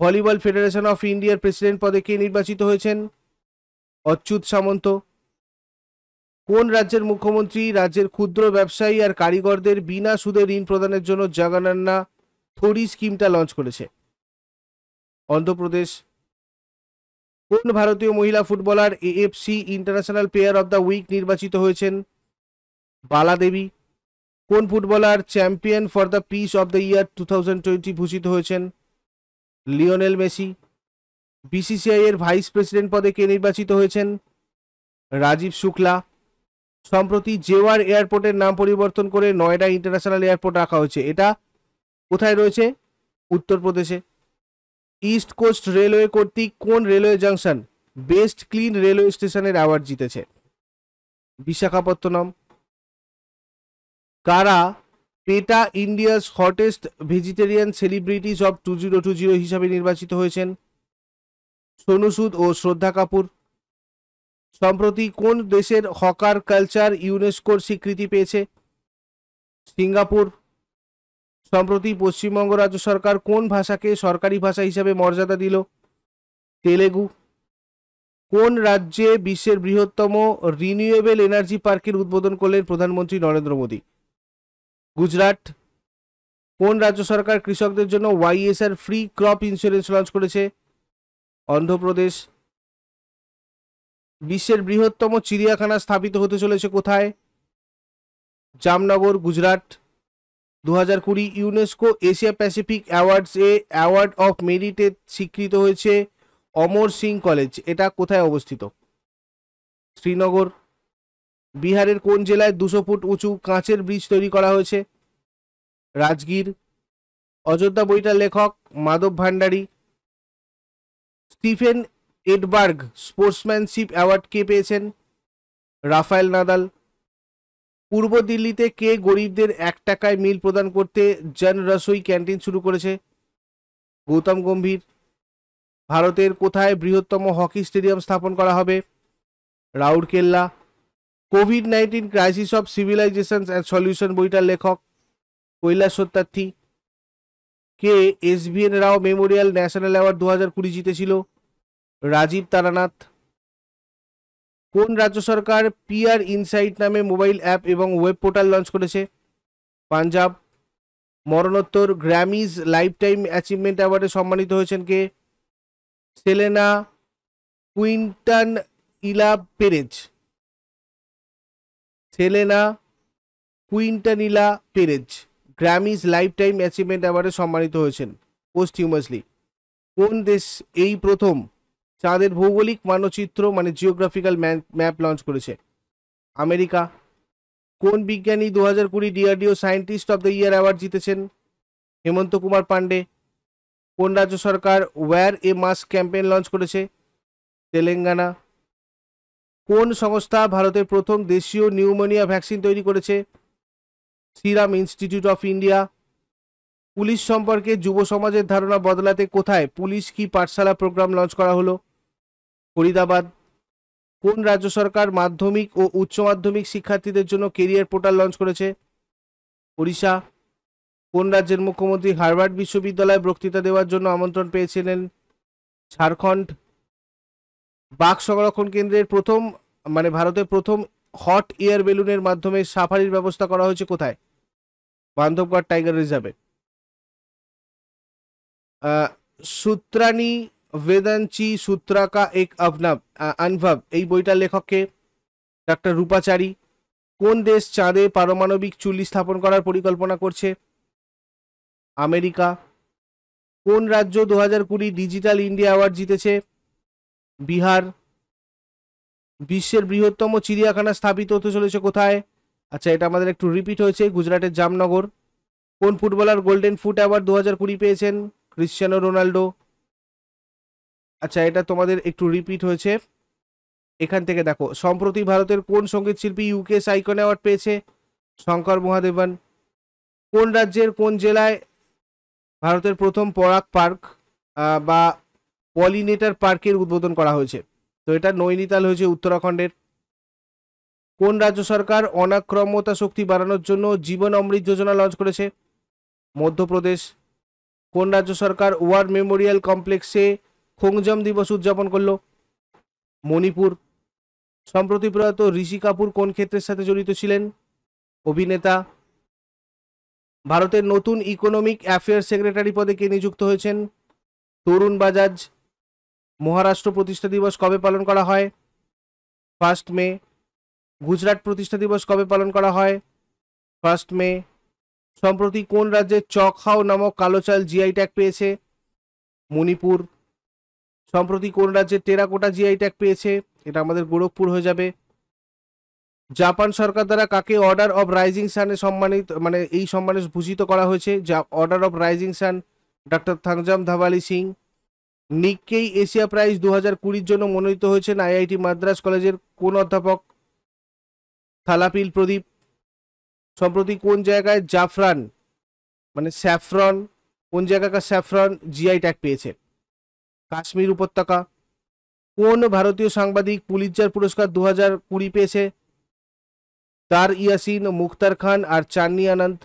volleyball federation of ইন্ডিয়ার প্রেসিডেন্ট পদে কে নির্বাচিত হয়েছেন অচ্যুত সামন্ত কোন রাজ্যের মুখ্যমন্ত্রী রাজ্যের ক্ষুদ্র ব্যবসায়ী আর কারিগরদের বিনা সুদে ঋণ প্রদানের জন্য জাগানান্না থরি স্কিমটা লঞ্চ করেছে অন্ধ্রপ্রদেশ কোন ভারতীয় মহিলা footballer AFC international player of the week নির্বাচিত হয়েছেন বালা দেবী কোন footballer champion for the piece of the year two thousand twenty ভূষিত হয়েছেন লিওনেল মেসি বিসিসিআই এর ভাইস প্রেসিডেন্ট পদে কে নির্বাচিত হয়েছেন রাজীব শুক্লা সম্প্রতি জেওয়ার এয়ারপোর্টের নাম পরিবর্তন করে নয়ডা ইন্টারন্যাশনাল এয়ারপোর্ট রাখা হয়েছে এটা কোথায় রয়েছে উত্তরপ্রদেশে ইস্ট কোস্ট রেলওয়ে কর্তৃক কোন railway junction best clean railway স্টেশনের অ্যাওয়ার্ড জিতেছে বিশাখাপত্তনম কারা PETA India's hottest vegetarian celebrities of two zero two zero হিসাবে নির্বাচিত হয়েছেন সোনু সুদ ও শ্রদ্ধা কাপুর সম্প্রতি কোন দেশের হকার কালচার ইউনেস্কোর স্বীকৃতি পেয়েছে সিঙ্গাপুর সম্প্রতি পশ্চিমবঙ্গ রাজ্য সরকার কোন ভাষাকে সরকারি ভাষা হিসাবে মর্যাদা দিল তেলেগু কোন রাজ্যে বিশ্বের বৃহত্তম রিনিউয়েবল এনার্জি পার্কের উদ্বোধন করলেন প্রধানমন্ত্রী নরেন্দ্র মোদী গুজরাট কোন রাজ্য সরকার কৃষকদের জন্য YSR free crop insurance launch করেছে অন্ধ্রপ্রদেশ বিশ্বের বৃহত্তম চিড়িয়াখানা স্থাপিত হতে চলেছে কোথায় জামনগর গুজরাট দু হাজার কুড়ি UNESCO Asia Pacific awards a award of মেরিটে স্বীকৃত হয়েছে অমর সিং কলেজ এটা কোথায় অবস্থিত শ্রীনগর বিহারের কোন জেলায় দুশো ফুট উঁচু কাঁচের ব্রিজ তৈরি করা হয়েছে রাজগীর অযোধ্যা বইটার লেখক Madhav Bhandari Stephen Edberg sportsmanship award কে পেয়েছেন রাফায়েল নাদাল পূর্ব দিল্লিতে কে গরিবদের এক টাকায় মিল প্রদান করতে জন রসই ক্যান্টিন শুরু করেছে গৌতম গম্ভীর ভারতের কোথায় বৃহত্তম হকি স্টেডিয়াম স্থাপন করা হবে Rourkela COVID nineteen crisis of civilisation and solution বইটার লেখক Kailash Satyarthi K S Rao memorial national award দু হাজার কুড়ি জিতেছিল রাজীব তারানাথ কোন রাজ্য সরকার পিআর ইনসাইট নামে মোবাইল অ্যাপ এবং ওয়েব পোর্টাল লঞ্চ করেছে পাঞ্জাব মরণোত্তর গ্র্যামিজ লাইফ টাইম অ্যাচিভমেন্ট অ্যাওয়ার্ডে সম্মানিত হয়েছেন কে Selena Quintanilla Perez Selena Quintanilla Perez Grammys life time achievement অ্যাওয়ার্ডে সম্মানিত হয়েছেন পোস্টিউমাসলি কোন দেশ এই প্রথম চাঁদের ভৌগোলিক মানচিত্র মানে জিওগ্রাফিক্যাল ম্যাপ লঞ্চ করেছে আমেরিকা কোন বিজ্ঞানী দু হাজার কুড়ি DRDO scientist of the year award জিতেছেন হেমন্ত কুমার পান্ডে কোন রাজ্য সরকার wear a mask campaign launch করেছে তেলেঙ্গানা কোন সংস্থা ভারতের প্রথম দেশীয় নিউমোনিয়া ভ্যাকসিন তৈরি করেছে serum institute of India police সম্পর্কে যুব সমাজের ধারণা বদলাতে কোথায় পুলিশ কি পাঠশালা প্রোগ্রাম লঞ্চ করা হলো ফরিদাবাদ কোন রাজ্য সরকার মাধ্যমিক ও উচ্চ মাধ্যমিক শিক্ষার্থীদের জন্য কেরিয়ার পোর্টাল লঞ্চ করেছে ওড়িশা কোন রাজ্যের মুখ্যমন্ত্রী হার্ভার্ড বিশ্ববিদ্যালয়ে বক্তৃতা দেওয়ার জন্য আমন্ত্রণ পেয়েছিলেন ঝাড়খণ্ড বাঘ সংরক্ষণ কেন্দ্রের প্রথম মানে ভারতের প্রথম হট এয়ার বেলুনের মাধ্যমে সাফারির ব্যবস্থা করা হয়েছে কোথায় বান্ধবগড় টাইগার রিজার্ভে সূত্রানি বেদাঞ্চি সূত্রাকা এক আভনাব আনভাব এই বইটার লেখককে ডাক্তার রূপাচারী কোন দেশ চাঁদে পারমাণবিক চুল্লি স্থাপন করার পরিকল্পনা করছে আমেরিকা কোন রাজ্য দু হাজার কুড়ি ডিজিটাল ইন্ডিয়া অ্যাওয়ার্ড জিতেছে বিহার বিশ্বের বৃহত্তম চিড়িয়াখানা স্থাপিত হতে চলেছে কোথায় আচ্ছা এটা আমাদের একটু রিপিট হয়েছে গুজরাটের জামনগর কোন ফুটবলার গোল্ডেন ফুট অ্যাওয়ার্ড দু হাজার কুড়ি পেয়েছেন ক্রিশ্চিয়ানো রোনাল্ডো আচ্ছা এটা তোমাদের একটু রিপিট হয়েছে এখান থেকে দেখো সম্প্রতি ভারতের কোন সঙ্গীত শিল্পী ইউকে সাইকন অ্যাওয়ার্ড পেয়েছে শঙ্কর মহাদেবন কোন রাজ্যের কোন জেলায় ভারতের প্রথম পরাগ পার্ক বা পলিনেটার পার্কের উদ্বোধন করা হয়েছে তো এটা নৈনিতাল হয়েছে উত্তরাখণ্ডের কোন রাজ্য সরকার অনাক্রম্যতা শক্তি বাড়ানোর জন্য জীবন অমৃত যোজনা লঞ্চ করেছে মধ্যপ্রদেশ কোন রাজ্য সরকার ওয়ার মেমোরিয়াল কমপ্লেক্সে খোংজম দিবস উদযাপন করল মণিপুর সম্প্রতি প্রয়াত ঋষি কাপুর কোন ক্ষেত্রের সাথে জড়িত ছিলেন অভিনেতা ভারতের নতুন ইকোনমিক অ্যাফেয়ার সেক্রেটারি পদে কে নিযুক্ত হয়েছেন তরুণ বাজাজ মহারাষ্ট্র প্রতিষ্ঠা দিবস কবে পালন করা হয় ফার্স্ট মে গুজরাট প্রতিষ্ঠা দিবস কবে পালন করা হয় ফার্স্ট মে সম্প্রতি কোন রাজ্যে চকহাও নামক কালো চাল জিআই ট্যাগ পেয়েছে মণিপুর সম্প্রতি কোন রাজ্যে টেরাকোটা জিআই ট্যাগ পেয়েছে এটা আমাদের গোরখপুর হয়ে যাবে জাপান সরকার দ্বারা কাকে অর্ডার অব রাইজিং সানে সম্মানিত মানে এই সম্মানে ভূষিত করা হয়েছে যা order of rising sun doctor Thangjam Dhabali Singh Nikkei Asia prize দু হাজার কুড়ির জন্য মনোনীত হয়েছেন আইআইটি মাদ্রাস কলেজের কোন অধ্যাপক থালাপিল প্রদীপ সম্প্রতি কোন জায়গায় জাফরান মানে স্যাফরন কোন জায়গাকার স্যাফরন জিআই ট্যাগ পেয়েছে কাশ্মীর উপত্যকা কোন ভারতীয় সাংবাদিক পুলিৎজার পুরস্কার দু হাজার কুড়ি পেয়েছে তার ইয়াসিন মুক্তার খান আর চান্নি আনন্দ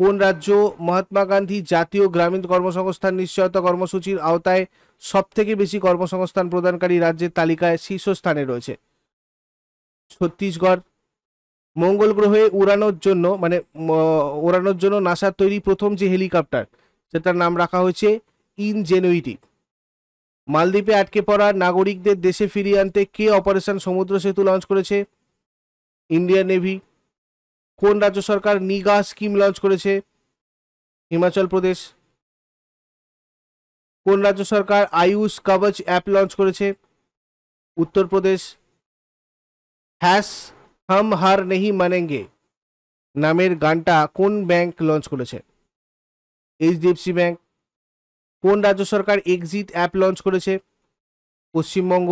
কোন রাজ্য মহাত্মা গান্ধী জাতীয় গ্রামীণ কর্মসংস্থান নিশ্চয়তা কর্মসূচির আওতায় সবথেকে বেশি কর্মসংস্থান প্রদানকারী রাজ্যের তালিকায় শীর্ষস্থানে রয়েছে ছত্তিশগড় মঙ্গল গ্রহে উড়ানোর জন্য মানে উড়ানোর জন্য নাসার তৈরি প্রথম যে হেলিকপ্টার সেটার নাম রাখা হয়েছে ইনজেনুইটি মালদ্বীপে আটকে পড়া নাগরিকদের দেশে ফিরিয়ে আনতে কে অপারেশন সমুদ্র সেতু লঞ্চ করেছে ইন্ডিয়ান নেভি কোন রাজ্য সরকার নিগা স্কিম লঞ্চ করেছে হিমাচল প্রদেশ কোন রাজ্য সরকার আয়ুষ কাবচ অ্যাপ লঞ্চ করেছে উত্তরপ্রদেশ হ্যাস হাম হার নেহি মানেঙ্গে নামের গানটা কোন ব্যাংক লঞ্চ করেছে এইচডিএফসি ব্যাংক কোন রাজ্য সরকার এক্সিট অ্যাপ লঞ্চ করেছে পশ্চিমবঙ্গ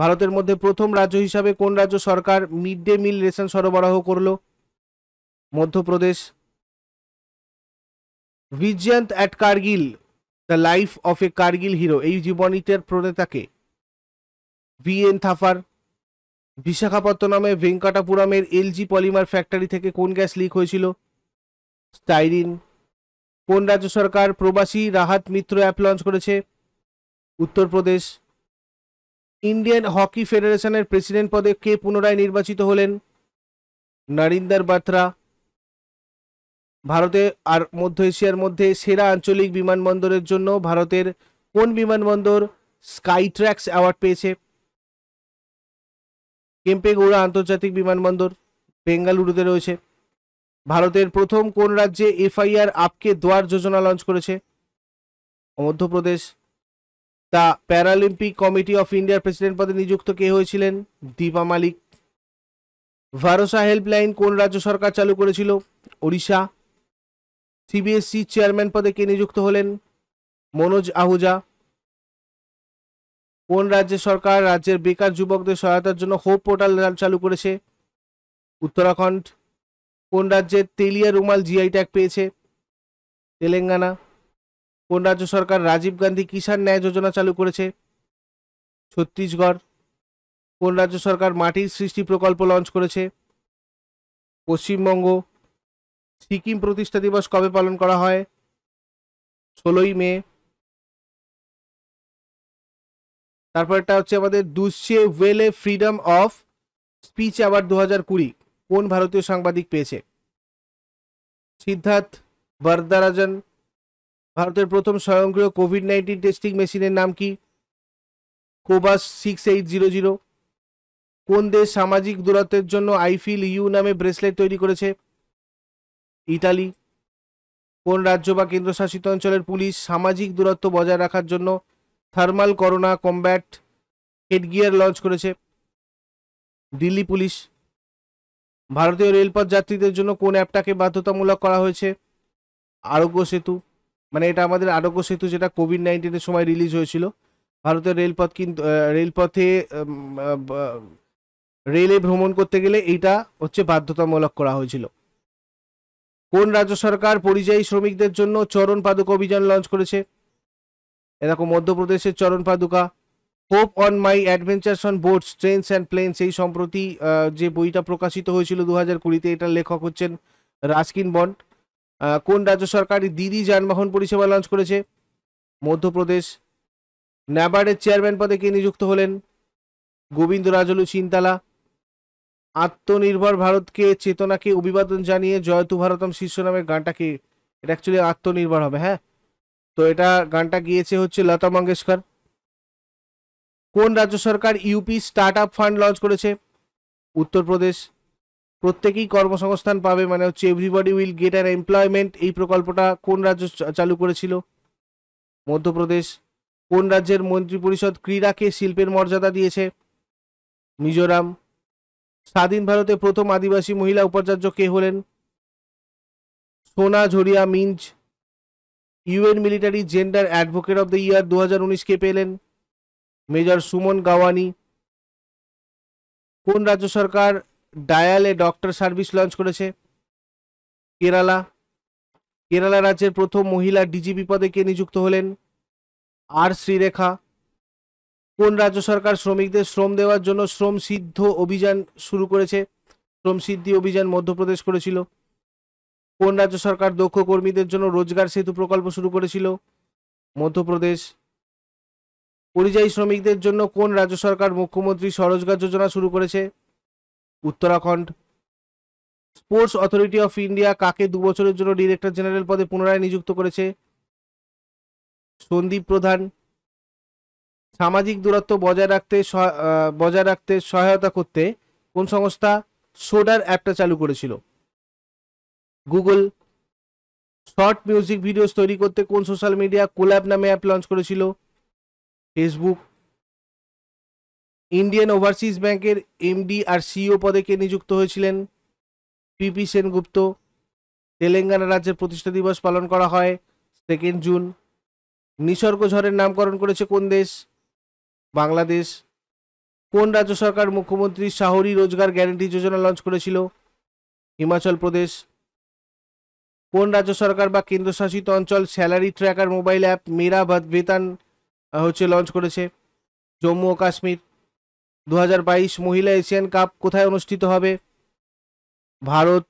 ভারতের মধ্যে প্রথম রাজ্য হিসাবে কোন রাজ্য সরকার মিড ডে মিল রেশন সরবরাহ করলো Madhya Pradesh Pradesh at Kargil the life of A Kargil hero এই জীবনীটার প্রণেতাকে V N থাফার বিশাখাপত্তনমে ভেঙ্কাটাপুরমের LG polymer factory থেকে কোন গ্যাস লিক হয়েছিল স্টাইরিন কোন রাজ্য সরকার প্রবাসী রাহাত মিত্র অ্যাপ লঞ্চ করেছে উত্তরপ্রদেশ ইন্ডিয়ান হকি ফেডারেশনের প্রেসিডেন্ট পদে কে পুনরায় নির্বাচিত হলেন নরিন্দর বাত্রা ভারতে আর মধ্য এশিয়ার মধ্যে সেরা আঞ্চলিক বিমানবন্দরের জন্য ভারতের কোন বিমানবন্দর স্কাইট্র্যাক্স অ্যাওয়ার্ড পেয়েছে কেম্পেগৌড়া আন্তর্জাতিক বিমানবন্দর বেঙ্গালুরুতে রয়েছে ভারতের প্রথম কোন রাজ্যে এফআইআর আপকে দোয়ার যোজনা লঞ্চ করেছে Madhya Pradesh the Paralympic committee of ইন্ডিয়ার প্রেসিডেন্ট পদে নিযুক্ত কে হয়েছিলেন দীপা মালিক ভারসা হেল্পলাইন কোন রাজ্য সরকার চালু করেছিল ওড়িশা সিবিএসসি চেয়ারম্যান e পদে কে নিযুক্ত হলেন মনোজ আহুজা কোন রাজ্য সরকার রাজ্যের বেকার যুবকদের সহায়তার জন্য হোপ পোর্টাল চালু করেছে উত্তরাখণ্ড কোন রাজ্যে তেলিয়া রুমাল জিআই ট্যাগ পেয়েছে তেলেঙ্গানা কোন রাজ্য সরকার রাজীব গান্ধী কিষাণ ন্যায় যোজনা চালু করেছে ছত্তিশগড় কোন রাজ্য সরকার মাটির সৃষ্টি প্রকল্প লঞ্চ করেছে পশ্চিমবঙ্গ সিকিম প্রতিষ্ঠা দিবস কবে পালন করা হয় ষোলোই মে তারপর এটা হচ্ছে আমাদের Deutsche Welle freedom of speech আবার দু হাজার কুড়ি কোন ভারতীয় সাংবাদিক পেয়েছে সিদ্ধার্থ বরদারাজন ভারতের প্রথম স্বয়ংক্রিয় কোভিড নাইন্টিন টেস্টিং মেশিনের নাম কি cobas six eight zero zero কোন দেশ সামাজিক দূরত্বের জন্য আইফিল ইউ নামে ব্রেসলেট তৈরি করেছে ইতালি কোন রাজ্য বা কেন্দ্রশাসিত অঞ্চলের পুলিশ সামাজিক দূরত্ব বজায় রাখার জন্য thermal corona combat headgear launch করেছে দিল্লি পুলিশ ভারতীয় রেলপথ যাত্রীদের জন্য কোন অ্যাপটাকে বাধ্যতামূলক করা হয়েছে আরোগ্য সেতু মানে এটা আমাদের আরোগ্য সেতু যেটা কোভিড নাইন্টিনের সময় রিলিজ হয়েছিল ভারতের রেলপথ কিন্তু রেলপথে রেলে ভ্রমণ করতে গেলে এটা হচ্ছে বাধ্যতামূলক করা হয়েছিল কোন রাজ্য সরকার পরিযায়ী শ্রমিকদের জন্য চরণ পাদুকা অভিযান লঞ্চ করেছে এরকম মধ্যপ্রদেশের Charan Paduka hop on my adventures on boats trains and planes এই সম্প্রতি যে বইটা প্রকাশিত হয়েছিল দু হাজার কুড়িতে এটার লেখক হচ্ছেন রাস্কিন বন্ড কোন রাজ্য সরকার দিদি যানবাহন পরিষেবা লঞ্চ করেছে মধ্যপ্রদেশ ন্যাবার্ডের চেয়ারম্যান পদে কে নিযুক্ত হলেন গোবিন্দ রাজলু চিন্তালা আত্মনির্ভর ভারতকে চেতনাকে অভিবাদন জানিয়ে জয়তু ভারতম শীর্ষ নামের গানটা কি এটা অ্যাকচুয়ালি আত্মনির্ভর হবে হ্যাঁ তো এটা গানটা গিয়েছে হচ্ছে লতা মঙ্গেশকর কোন রাজ্য সরকার UP start up fund launch করেছে উত্তরপ্রদেশ প্রত্যেকেই কর্মসংস্থান পাবে মানে হচ্ছে everybody will get an employment এই প্রকল্পটা কোন রাজ্য চালু করেছিল মধ্যপ্রদেশ কোন রাজ্যের মন্ত্রিপরিষদ ক্রীড়াকে শিল্পের মর্যাদা দিয়েছে মিজোরাম স্বাধীন ভারতে প্রথম আদিবাসী মহিলা উপাচার্য কে হলেন Sona Jharia Minz UN military gender advocate of the year দু হাজার উনিশকে পেলেন মেজর সুমন গাওয়ানি কোন রাজ্য সরকার ডায়ালে ডক্টর সার্ভিস লঞ্চ করেছে কেরালা কেরালা রাজ্যের প্রথম মহিলা ডিজিপি পদে কে নিযুক্ত হলেন আর শ্রীরেখা কোন রাজ্য সরকার শ্রমিকদের শ্রম দেওয়ার জন্য শ্রম সিদ্ধ অভিযান শুরু করেছে শ্রম সিদ্ধি অভিযান মধ্যপ্রদেশ করেছিল কোন রাজ্য সরকার দক্ষ কর্মীদের জন্য রোজগার সেতু প্রকল্প শুরু করেছিল মধ্যপ্রদেশ পরিযায়ী শ্রমিকদের জন্য কোন রাজ্য সরকার মুখ্যমন্ত্রী স্বরোজগার যোজনা শুরু করেছে Uttarakhand sports authority of India কাকে দু বছরের জন্য ডিরেক্টর জেনারেল পদে পুনরায় নিযুক্ত করেছে সন্দীপ প্রধান সামাজিক দূরত্ব বজায় রাখতে বজায় রাখতে সহায়তা করতে কোন সংস্থা সোডার অ্যাপটা চালু করেছিল গুগল শর্ট মিউজিক ভিডিওস তৈরি করতে কোন সোশ্যাল মিডিয়া কোল্যাব নামে অ্যাপ লঞ্চ করেছিল ফেসবুক ইন্ডিয়ান ওভারসিজ ব্যাংকের এমডি আর সিইও পদে কে নিযুক্ত হয়েছিলেন পিপি সেনগুপ্ত তেলেঙ্গানা রাজ্যের প্রতিষ্ঠা দিবস পালন করা হয় সেকেন্ড জুন নিসর্গ ঝড়ের নামকরণ করেছে কোন দেশ বাংলাদেশ কোন রাজ্য সরকার মুখ্যমন্ত্রী শাহরি রোজগার গ্যারেন্টি যোজনা লঞ্চ করেছিল হিমাচল প্রদেশ কোন রাজ্য সরকার বা কেন্দ্রশাসিত অঞ্চল salary tracker mobile app Mera Vetan হচ্ছে লঞ্চ করেছে জম্মু ও কাশ্মীর দু মহিলা এশিয়ান কাপ কোথায় অনুষ্ঠিত হবে ভারত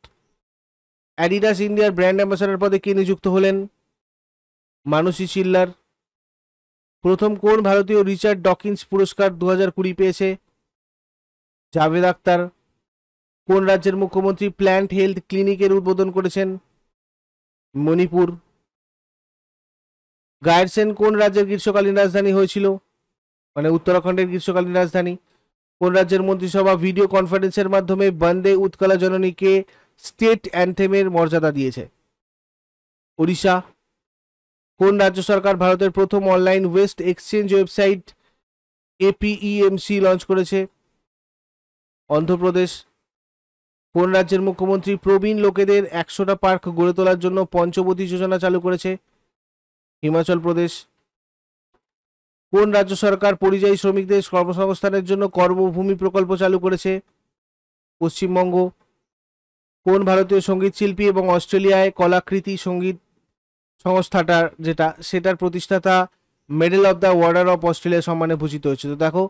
অ্যাডিডাস ইন্ডিয়ার ব্র্যান্ড অ্যাম্বাসাডার পদে কে নিযুক্ত হলেন মানসী চিল্লার প্রথম কোন ভারতীয় রিচার্ড ডকিন্স পুরস্কার দু হাজার কুড়ি পেয়েছে জাভেদ আক্তার কোন রাজ্যের মুখ্যমন্ত্রী প্ল্যান্ট হেলথ ক্লিনিকের উদ্বোধন করেছেন মণিপুর গায়ারসেন কোন রাজ্যের গ্রীষ্মকালীন রাজধানী হয়েছিল মানে উত্তরাখণ্ডের গ্রীষ্মকালীন রাজধানী কোন রাজ্যের মন্ত্রিসভা ভিডিও কনফারেন্সের মাধ্যমে বন্দে উৎকলা জননীকে স্টেট অ্যান্থেমের মর্যাদা দিয়েছে ওড়িশা কোন রাজ্য সরকার ভারতের প্রথম online waste exchange website APEMC launch করেছে অন্ধ্রপ্রদেশ কোন রাজ্যের মুখ্যমন্ত্রী প্রবীণ লোকেদের একশোটা পার্ক গড়ে তোলার জন্য পঞ্চবতী যোজনা চালু করেছে হিমাচল প্রদেশ কোন রাজ্য সরকার পরিযায়ী শ্রমিকদের কর্মসংস্থানের জন্য কর্মভূমি প্রকল্প চালু করেছে পশ্চিমবঙ্গ কোন ভারতীয় সঙ্গীত শিল্পী এবং অস্ট্রেলিয়ায় কলাকৃতি সঙ্গীত সংস্থাটার যেটা সেটার প্রতিষ্ঠাতা medal of the order of Australia সম্মানে ভূষিত হয়েছে তো দেখো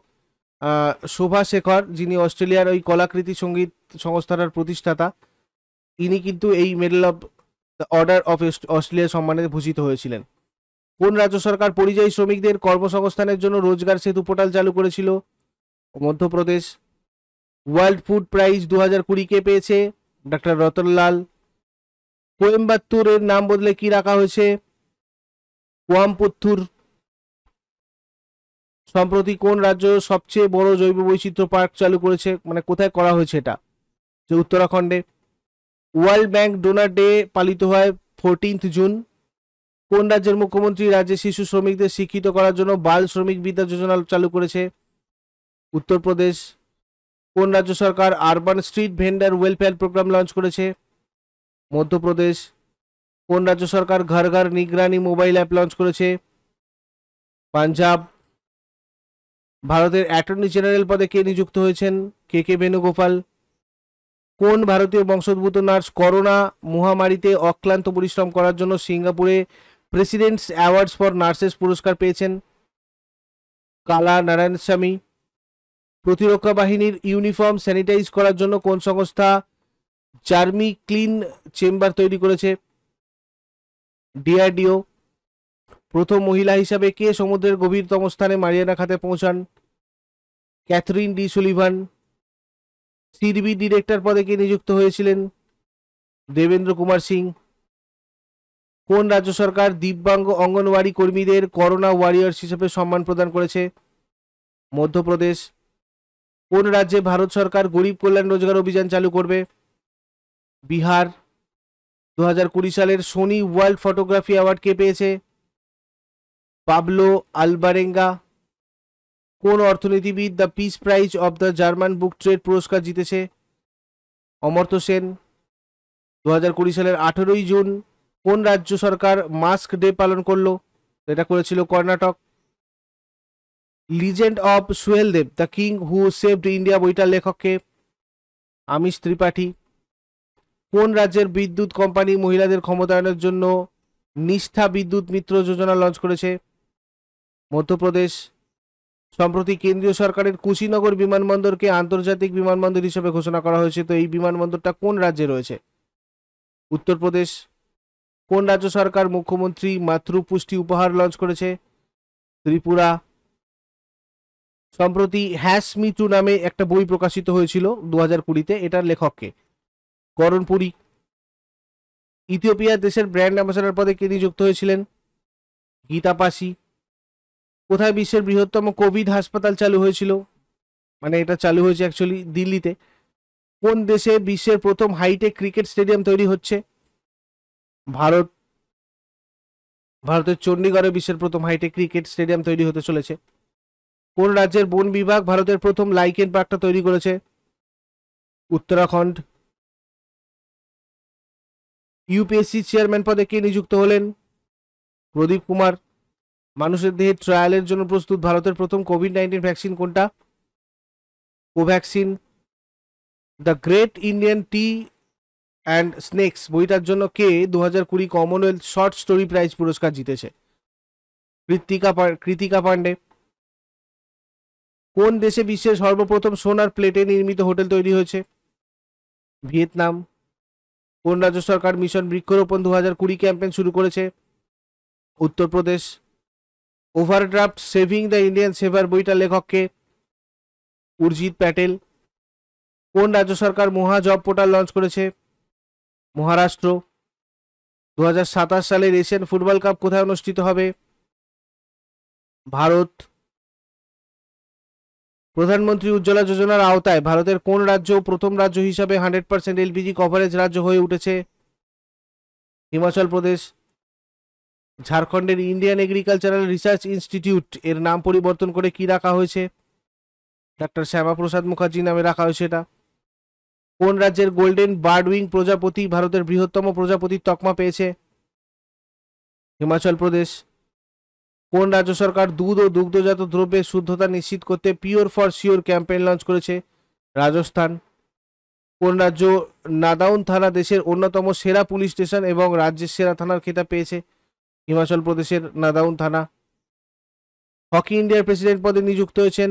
শোভা শেখর যিনি অস্ট্রেলিয়ার ওই কলাকৃতি সঙ্গীত সংস্থাটার প্রতিষ্ঠাতা তিনি কিন্তু এই medal of the order of Australia সম্মানে ভূষিত হয়েছিলেন কোন রাজ্য সরকার পরিযায়ী শ্রমিকদের কর্মসংস্থানের জন্য রোজগার সেতু পোর্টাল চালু করেছিল মধ্যপ্রদেশ ওয়ার্ল্ড ফুড প্রাইজ দু হাজার কুড়ি কে পেয়েছে ডাক্তার রতনলাল কোয়েম্বাত্তুর এর নাম বদলে কি রাখা হয়েছে কোয়াম্পুত্তুর সম্প্রতি কোন রাজ্য সবচেয়ে বড় জৈব বৈচিত্র্য পার্ক চালু করেছে মানে কোথায় করা হয়েছে এটা যে উত্তরাখণ্ডে ওয়ার্ল্ড ব্যাংক ডোনার ডে পালিত হয় ফোরটিন্থ জুন কোন রাজ্যের মুখ্যমন্ত্রী রাজ্যে শিশু শ্রমিকদের শিক্ষিত করার জন্য বাল শ্রমিক বিদ্যা যোজনা চালু করেছে উত্তরপ্রদেশ কোন রাজ্য সরকার urban street vendor welfare programme launch করেছে মধ্যপ্রদেশ কোন রাজ্য সরকার ঘর ঘর নিগরানি মোবাইল অ্যাপ লঞ্চ করেছে পাঞ্জাব ভারতের অ্যাটর্নি জেনারেল পদে কে নিযুক্ত হয়েছেন কে কে বেণুগোপাল কোন ভারতীয় বংশোদ্ভূত নার্স করোনা মহামারীতে অক্লান্ত পরিশ্রম করার জন্য সিঙ্গাপুরে প্রেসিডেন্টস অ্যাওয়ার্ডস ফর নার্সেস পুরস্কার পেয়েছেন কালা নারায়ণস্বামী প্রতিরক্ষা বাহিনীর ইউনিফর্ম স্যানিটাইজ করার জন্য কোন সংস্থা চার্মি ক্লিন চেম্বার তৈরি করেছে ডিআরডিও প্রথম মহিলা হিসাবে কে সমুদ্রের গভীরতম স্থানে মারিয়ানা খাতে পৌঁছান Catherine D Sullivan CDB director পদে কে নিযুক্ত হয়েছিলেন দেবেন্দ্র কুমার সিং কোন রাজ্য সরকার দিব্যাঙ্গ অঙ্গনওয়াড়ি কর্মীদের করোনা ওয়ারিয়ার্স হিসেবে সম্মান প্রদান করেছে মধ্যপ্রদেশ কোন রাজ্যে ভারত সরকার গরিব কল্যাণ রোজগার অভিযান চালু করবে বিহার দু সালের সোনি ওয়ার্ল্ড ফটোগ্রাফি অ্যাওয়ার্ড কে পেয়েছে পাবলো আলবারেঙ্গা কোন অর্থনীতিবিদ the peace prize of the German book trade পুরস্কার জিতেছে অমর্ত্য সেন দু কুড়ি সালের আঠেরোই জুন কোন রাজ্য সরকার মাস্ক ডে পালন করলো এটা করেছিল Karnataka legend of Suheldev the king who saved India বইটার লেখককে আমিষ ত্রিপাঠী কোন রাজ্যের বিদ্যুৎ কোম্পানি মহিলাদের ক্ষমতায়নের জন্য নিষ্ঠা বিদ্যুৎ মিত্র যোজনা লঞ্চ করেছে মধ্যপ্রদেশ সম্প্রতি কেন্দ্রীয় সরকারের কুশিনগর বিমানবন্দরকে আন্তর্জাতিক বিমানবন্দর হিসেবে ঘোষণা করা হয়েছে তো এই বিমানবন্দরটা কোন রাজ্যে রয়েছে উত্তরপ্রদেশ কোন রাজ্য সরকার মুখ্যমন্ত্রী মাতৃপুষ্টি উপহার লঞ্চ করেছে ত্রিপুরা সম্প্রতি হ্যাশ মিটু নামে একটা বই প্রকাশিত হয়েছিল দু হাজার কুড়িতে এটার লেখককে করণপুরী ইথিওপিয়া দেশের ব্র্যান্ড অ্যাম্বাসাডার পদে কে নিযুক্ত হয়েছিলেন গীতা পাশি কোথায় বিশ্বের বৃহত্তম কোভিড হাসপাতাল চালু হয়েছিল মানে এটা চালু হয়েছে অ্যাকচুয়ালি দিল্লিতে কোন দেশে বিশ্বের প্রথম হাইটেক ক্রিকেট স্টেডিয়াম তৈরি হচ্ছে ভারত ভারতের চণ্ডীগড়ে বিশ্বের প্রথম হাইটেক ক্রিকেট স্টেডিয়াম তৈরি হতে চলেছে কোন রাজ্যের বন বিভাগ ভারতের প্রথম লাইকেন পার্কটা তৈরি করেছে উত্তরাখণ্ড ইউপিএসসি চেয়ারম্যান পদে কে নিযুক্ত হলেন প্রদীপ কুমার মানুষের দেহে ট্রায়ালের জন্য প্রস্তুত ভারতের প্রথম কোভিড নাইন্টিন ভ্যাকসিন কোনটা Covaxin the great Indian tea and snacks বইটার জন্য কে দু হাজার কুড়ি কমনওয়েলথ শর্ট স্টোরি প্রাইজ পুরস্কার জিতেছে কৃতিকা কৃতিকা পাণ্ডে কোন দেশে বিশ্বের সর্বপ্রথম সোনার প্লেটে নির্মিত হোটেল তৈরি হয়েছে ভিয়েতনাম কোন রাজ্য সরকার মিশন বৃক্ষরোপণ দু হাজার কুড়ি ক্যাম্পেন শুরু করেছে Uttar Pradesh overdraft saving the Indian saver বইটা লেখককে উর্জিত প্যাটেল কোন রাজ্য সরকার মহা জব পোর্টাল লঞ্চ করেছে মহারাষ্ট্র দু হাজার সালের এশিয়ান ফুটবল কাপ কোথায় অনুষ্ঠিত হবে ভারত প্রধানমন্ত্রী উজ্জ্বলা যোজনার আওতায় ভারতের কোন রাজ্য প্রথম রাজ্য হিসাবে হান্ড্রেড পার্সেন্ট এলপিজি কভারেজ রাজ্য হয়ে উঠেছে হিমাচল প্রদেশ ঝাড়খণ্ডের ইন্ডিয়ান এগ্রিকালচারাল রিসার্চ ইনস্টিটিউট এর নাম পরিবর্তন করে কি রাখা হয়েছে ডাক্তার শ্যামাপ্রসাদ মুখার্জি নামে রাখা হয়েছে এটা কোন রাজ্যের গোল্ডেন বার্ডউইং প্রজাপতি ভারতের বৃহত্তম প্রজাপতির তকমা পেয়েছে হিমাচল প্রদেশ কোন রাজ্য সরকার দুধ ও দুগ্ধজাত দ্রব্যের শুদ্ধতা নিশ্চিত করতে pure for sure campaign launch করেছে রাজস্থান কোন রাজ্য নাদাউন থানা দেশের অন্যতম সেরা পুলিশ স্টেশন এবং রাজ্যের সেরা থানার খেতাব পেয়েছে হিমাচল প্রদেশের নাদাউন থানা হকি ইন্ডিয়ার প্রেসিডেন্ট পদে নিযুক্ত হয়েছেন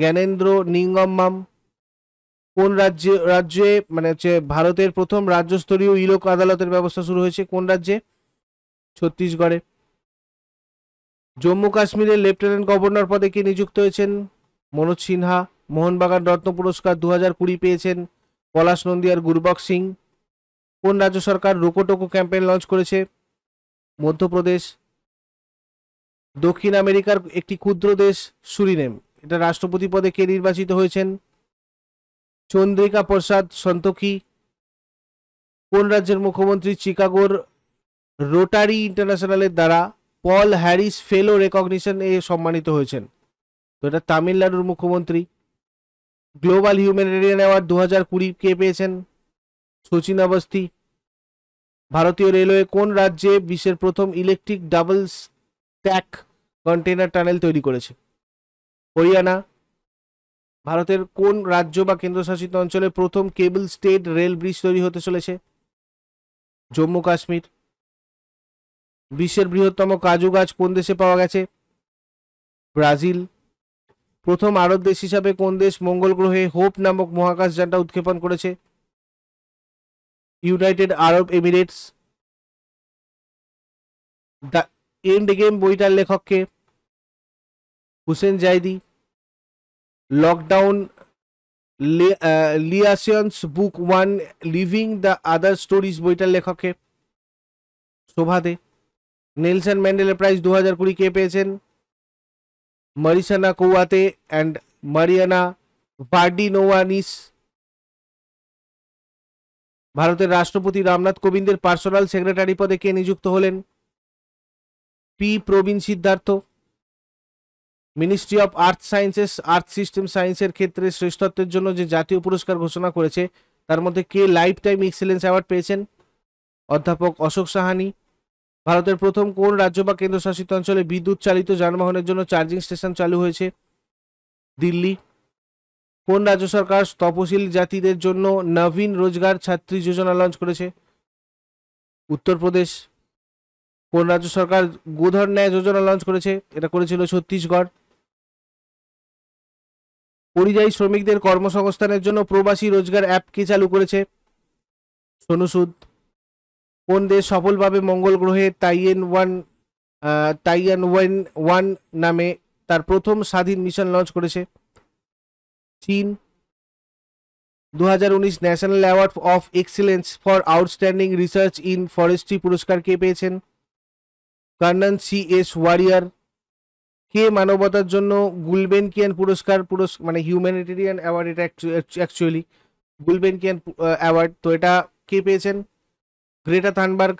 জ্ঞানেন্দ্র নিঙ্গম্মাম কোন রাজ্যে রাজ্যে মানে হচ্ছে ভারতের প্রথম রাজ্যস্তরীয় ইলোক আদালতের ব্যবস্থা শুরু হয়েছে কোন রাজ্যে ছত্তিশগড়ে জম্মু কাশ্মীরের লেফটেন্যান্ট গভর্নর পদে কে নিযুক্ত হয়েছেন মনোজ সিনহা মোহনবাগান রত্ন পুরস্কার দু হাজার কুড়ি পেয়েছেন পলাশ নন্দিয়ার গুরবক্স সিং কোন রাজ্য সরকার রোকোটোকো ক্যাম্পেইন লঞ্চ করেছে মধ্যপ্রদেশ দক্ষিণ আমেরিকার একটি ক্ষুদ্র দেশ সুরিনেম এটা রাষ্ট্রপতি পদে কে নির্বাচিত হয়েছেন চন্দ্রিকা প্রসাদ সন্তোখী কোন রাজ্যের মুখ্যমন্ত্রী চিকাগোর রোটারি ইন্টারন্যাশনালের দ্বারা পল হ্যারিস ফেলো রেকগনিশন এ সম্মানিত হয়েছেন তো এটা তামিলনাড়ুর মুখ্যমন্ত্রী গ্লোবাল হিউম্যানিটেরিয়ান অ্যাওয়ার্ড দু হাজার কুড়ি কে পেয়েছেন শচীন অবস্থি ভারতীয় রেলওয়ে কোন রাজ্যে বিশ্বের প্রথম electric double stack container tunnel তৈরি করেছে হরিয়ানা ভারতের কোন রাজ্য বা কেন্দ্রশাসিত অঞ্চলে প্রথম কেবল স্টেট রেল ব্রিজ তৈরি হতে চলেছে জম্মু কাশ্মীর বিশ্বের বৃহত্তম কাজু গাছ কোন দেশে পাওয়া গেছে ব্রাজিল প্রথম আরব দেশ হিসাবে কোন দেশ মঙ্গল গ্রহে হোপ নামক মহাকাশ যানটা উৎক্ষেপণ করেছে United Arab Emirates the end game বইটার লেখককে Hussain Zaidi lockdown liaisons book one living the other stories বইটার লেখককে শোভা দে নেলসন ম্যান্ডেলের প্রাইজ দু হাজার কুড়ি কে পেয়েছেন মারিসানা কৌয়াতে অ্যান্ড মারিয়ানা ভার্ডিনোয়ানিস ভারতের রাষ্ট্রপতি রামনাথ কোবিন্দের পার্সোনাল সেক্রেটারি পদে কে নিযুক্ত হলেন P Praveen Siddharth ministry of earth sciences earth system সায়েন্সের ক্ষেত্রে শ্রেষ্ঠত্বের জন্য যে জাতীয় পুরস্কার ঘোষণা করেছে তার মধ্যে কে লাইফ টাইম এক্সেলেন্স অ্যাওয়ার্ড পেয়েছেন অধ্যাপক অশোক সাহানি ভারতের প্রথম কোন রাজ্য বা কেন্দ্রশাসিত অঞ্চলে বিদ্যুৎ চালিত যানবাহনের জন্য চার্জিং স্টেশন চালু হয়েছে দিল্লি কোন রাজ্য সরকার তপশিল জাতিদের জন্য নবীন রোজগার ছাত্রী যোজনা লঞ্চ করেছে উত্তরপ্রদেশ কোন রাজ্য সরকার গোধর ন্যায় যোজনা লঞ্চ করেছে এটা করেছিল ছত্তিশগড় পরিযায়ী শ্রমিকদের কর্মসংস্থানের জন্য প্রবাসী রোজগার অ্যাপ কে চালু করেছে সোনু সুদ কোন দেশ সফলভাবে মঙ্গল গ্রহে Tianwen one Tianwen one one নামে তার প্রথম স্বাধীন মিশন লঞ্চ করেছে চীন দু national award of excellence for outstanding research in forestry পুরস্কার কে পেয়েছেন কর্নন সি এস ওয়ারিয়ার কে মানবতার জন্য গুলবেনকিয়ান পুরস্কার পুরস্কার মানে হিউম্যানিটেরিয়ান অ্যাওয়ার্ড এটা অ্যাকচুয়ালি গুলবেনকিয়ান অ্যাওয়ার্ড তো এটা কে পেয়েছেন গ্রেটা থানবার্গ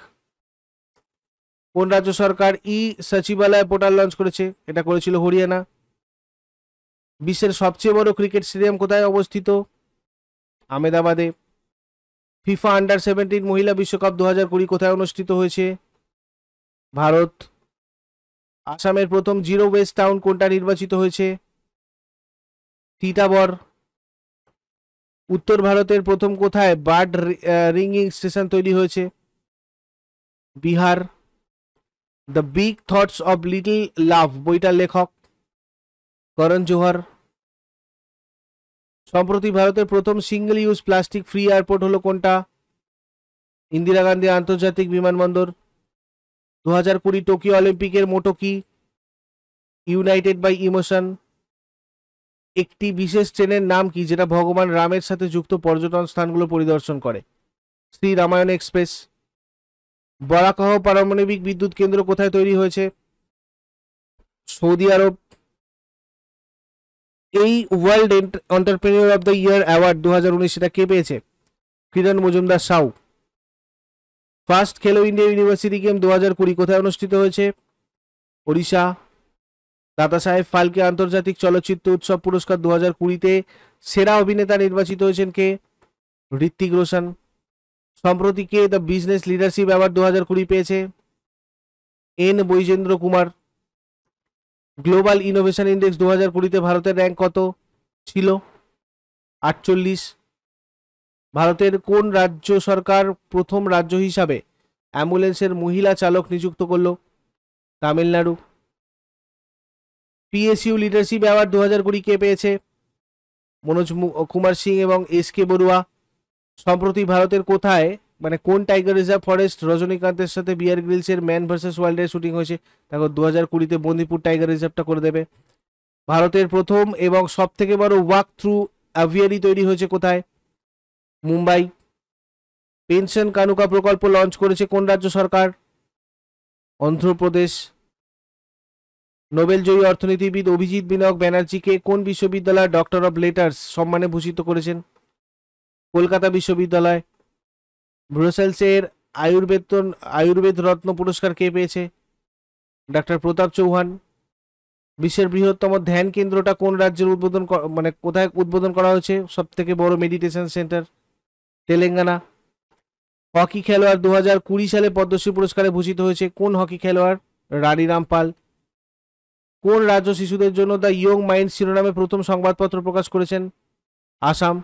কোন রাজ্য সরকার ই সচিবালয় পোর্টাল লঞ্চ করেছে এটা করেছিল হরিয়ানা বিশ্বের সবচেয়ে বড় ক্রিকেট স্টেডিয়াম কোথায় অবস্থিত আহমেদাবাদে ফিফা আন্ডার সেভেন্টিন মহিলা বিশ্বকাপ দু হাজার কুড়ি কোথায় অনুষ্ঠিত হয়েছে ভারত আসামের প্রথম জিরো ওয়েস্ট টাউন কোনটা নির্বাচিত হয়েছে তিতাবর উত্তর ভারতের প্রথম কোথায় বার্ড রিঙ্গিং স্টেশন তৈরি হয়েছে Bihar the big thoughts of little love বইটার লেখক করণ জোহর সম্প্রতি ভারতের প্রথম single use plastic free airport হলো কোনটা ইন্দিরা গান্ধী আন্তর্জাতিক বিমানবন্দর দু হাজার কুড়ি টোকিও অলিম্পিকের মোটো কি ইউনাইটেড বাই ইমোশন একটি বিশেষ ট্রেনের নাম কি যেটা ভগবান রামের সাথে যুক্ত পর্যটন স্থানগুলো পরিদর্শন করে শ্রী রামায়ণ এক্সপ্রেস বরাকহ পারমাণবিক বিদ্যুৎ কেন্দ্র কোথায় তৈরি হয়েছে সৌদি আরব এই world entrepreneur of the year award দু সেটা কে পেয়েছে Kiran Mazumdar Shaw first Khelo India university game দু হাজার কুড়ি কোথায় অনুষ্ঠিত হয়েছে ওড়িশা দাদা সাহেব ফালকে আন্তর্জাতিক চলচ্চিত্র উৎসব পুরস্কার দু হাজার কুড়িতে সেরা অভিনেতা নির্বাচিত হয়েছেন কে ঋত্বিক রোশন সম্প্রতি কে দ্য বিজনেস লিডারশিপ অ্যাওয়ার্ড দু হাজার কুড়ি পেয়েছে N Baijendra Kumar global innovation index দু হাজার কুড়িতে ভারতের র্যাঙ্ক কত ছিল আটচল্লিশ ভারতের কোন রাজ্য সরকার প্রথম রাজ্য হিসাবে অ্যাম্বুলেন্সের মহিলা চালক নিযুক্ত করল তামিলনাড়ু পিএসইউ লিডারশিপ অ্যাওয়ার্ড দু হাজার কুড়ি কে পেয়েছে মনোজ কুমার সিং এবং এস কে বড়ুয়া সম্প্রতি ভারতের কোথায় মানে কোন টাইগার রিজার্ভ ফরেস্ট রজনীকান্তের সাথে বিয়ার গ্রিলসের ম্যান ভার্সেস ওয়ার্ল্ডের শুটিং হয়েছে তারপর দু হাজার কুড়িতে বন্দিপুর টাইগার রিজার্ভটা করে দেবে ভারতের প্রথম এবং সব থেকে বড় ওয়াক থ্রু অ্যাভিয়ারি তৈরি হয়েছে কোথায় মুম্বাই পেনশন কানুকা প্রকল্প লঞ্চ করেছে কোন রাজ্য সরকার অন্ধ্রপ্রদেশ নোবেলজয়ী অর্থনীতিবিদ অভিজিৎ বিনয়ক ব্যানার্জিকে কোন বিশ্ববিদ্যালয়ের ডক্টর অব লেটার্স সম্মানে ভূষিত করেছেন কলকাতা বিশ্ববিদ্যালয় ব্রুসেলসের আয়ুর্বেদ আয়ুর্বেদ রত্ন পুরস্কার কে পেয়েছে ডাক্তার প্রতাপ চৌহান বিশ্বের বৃহত্তম ধ্যান কেন্দ্রটা কোন রাজ্যের উদ্বোধন মানে কোথায় উদ্বোধন করা হয়েছে সব থেকে বড় মেডিটেশন সেন্টার তেলেঙ্গানা হকি খেলোয়াড় দু হাজার কুড়ি সালে পদ্মশ্রী পুরস্কারে ভূষিত হয়েছে কোন হকি খেলোয়াড় রানীরাম পাল কোন রাজ্য শিশুদের জন্য দ্য ইয়ং মাইন্ড শিরোনামে প্রথম সংবাদপত্র প্রকাশ করেছেন আসাম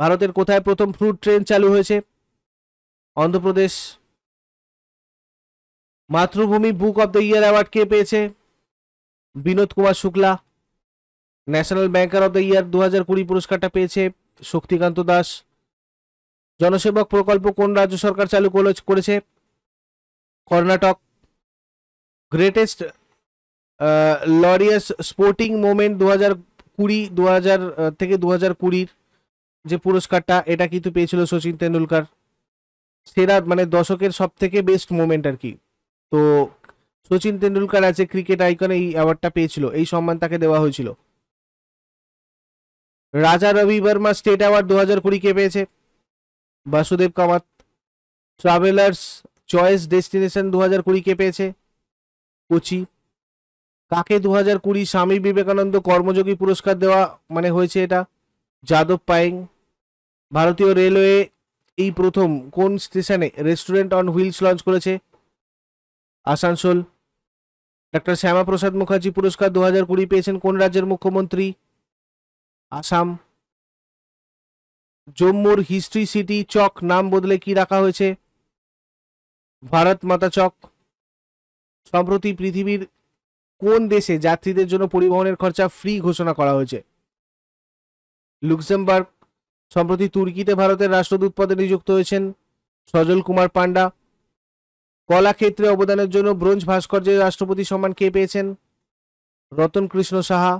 ভারতের কোথায় প্রথম ফ্রুট ট্রেন চালু হয়েছে Andhra Pradesh Mathrubhumi book of the year award কে পেয়েছে Vinod Kumar Shukla national banker of the year দু হাজার কুড়ি পুরস্কারটা পেয়েছে শক্তিকান্ত দাস জনসেবক প্রকল্প কোন রাজ্য সরকার চালু করেছে Karnataka greatest Laureus sporting moment দু হাজার কুড়ি দু হাজার থেকে দু হাজার কুড়ির যে পুরস্কারটা এটা কিন্তু পেয়েছিল সচিন তেন্ডুলকার সেরা মানে দশকের সব থেকে বেস্ট মোমেন্ট আর কি তো সচিন তেন্ডুলকার আছে ক্রিকেট আইকনে এই অ্যাওয়ার্ডটা পেয়েছিল এই সম্মান তাকে দেওয়া হয়েছিল রাজা রবি বর্মা স্টেট অ্যাওয়ার্ড দু হাজার কুড়ি কে পেয়েছে Vasudev Kamath travellers choice destination দু হাজার কুড়ি কে পেয়েছে কোচি কাকে দু হাজার কুড়ি স্বামী বিবেকানন্দ কর্মযোগী পুরস্কার দেওয়া মানে হয়েছে এটা যাদব পায়েং ভারতীয় রেলওয়ে এই প্রথম কোন স্টেশনে রেস্টুরেন্ট অন হুইলস লঞ্চ করেছে আসানসোল ডক্টর শ্যামাপ্রসাদ মুখার্জি পুরস্কার দু হাজার কুড়ি পেয়েছেন কোন রাজ্যের মুখ্যমন্ত্রী আসাম জম্মুর হিস্ট্রি সিটি চক নাম বদলে কি রাখা হয়েছে ভারত মাতা চক সম্প্রতি পৃথিবীর কোন দেশে যাত্রীদের জন্য পরিবহনের খরচা ফ্রি ঘোষণা করা হয়েছে লুক্সেমবার্গ সম্প্রতি তুর্কিতে ভারতের রাষ্ট্রদূত পদে নিযুক্ত হয়েছেন সজল কুমার পান্ডা কলাক্ষেত্রে অবদানের জন্য ব্রোঞ্জ ভাস্কর্যের রাষ্ট্রপতি সম্মান কে পেয়েছেন রতন কৃষ্ণ সাহা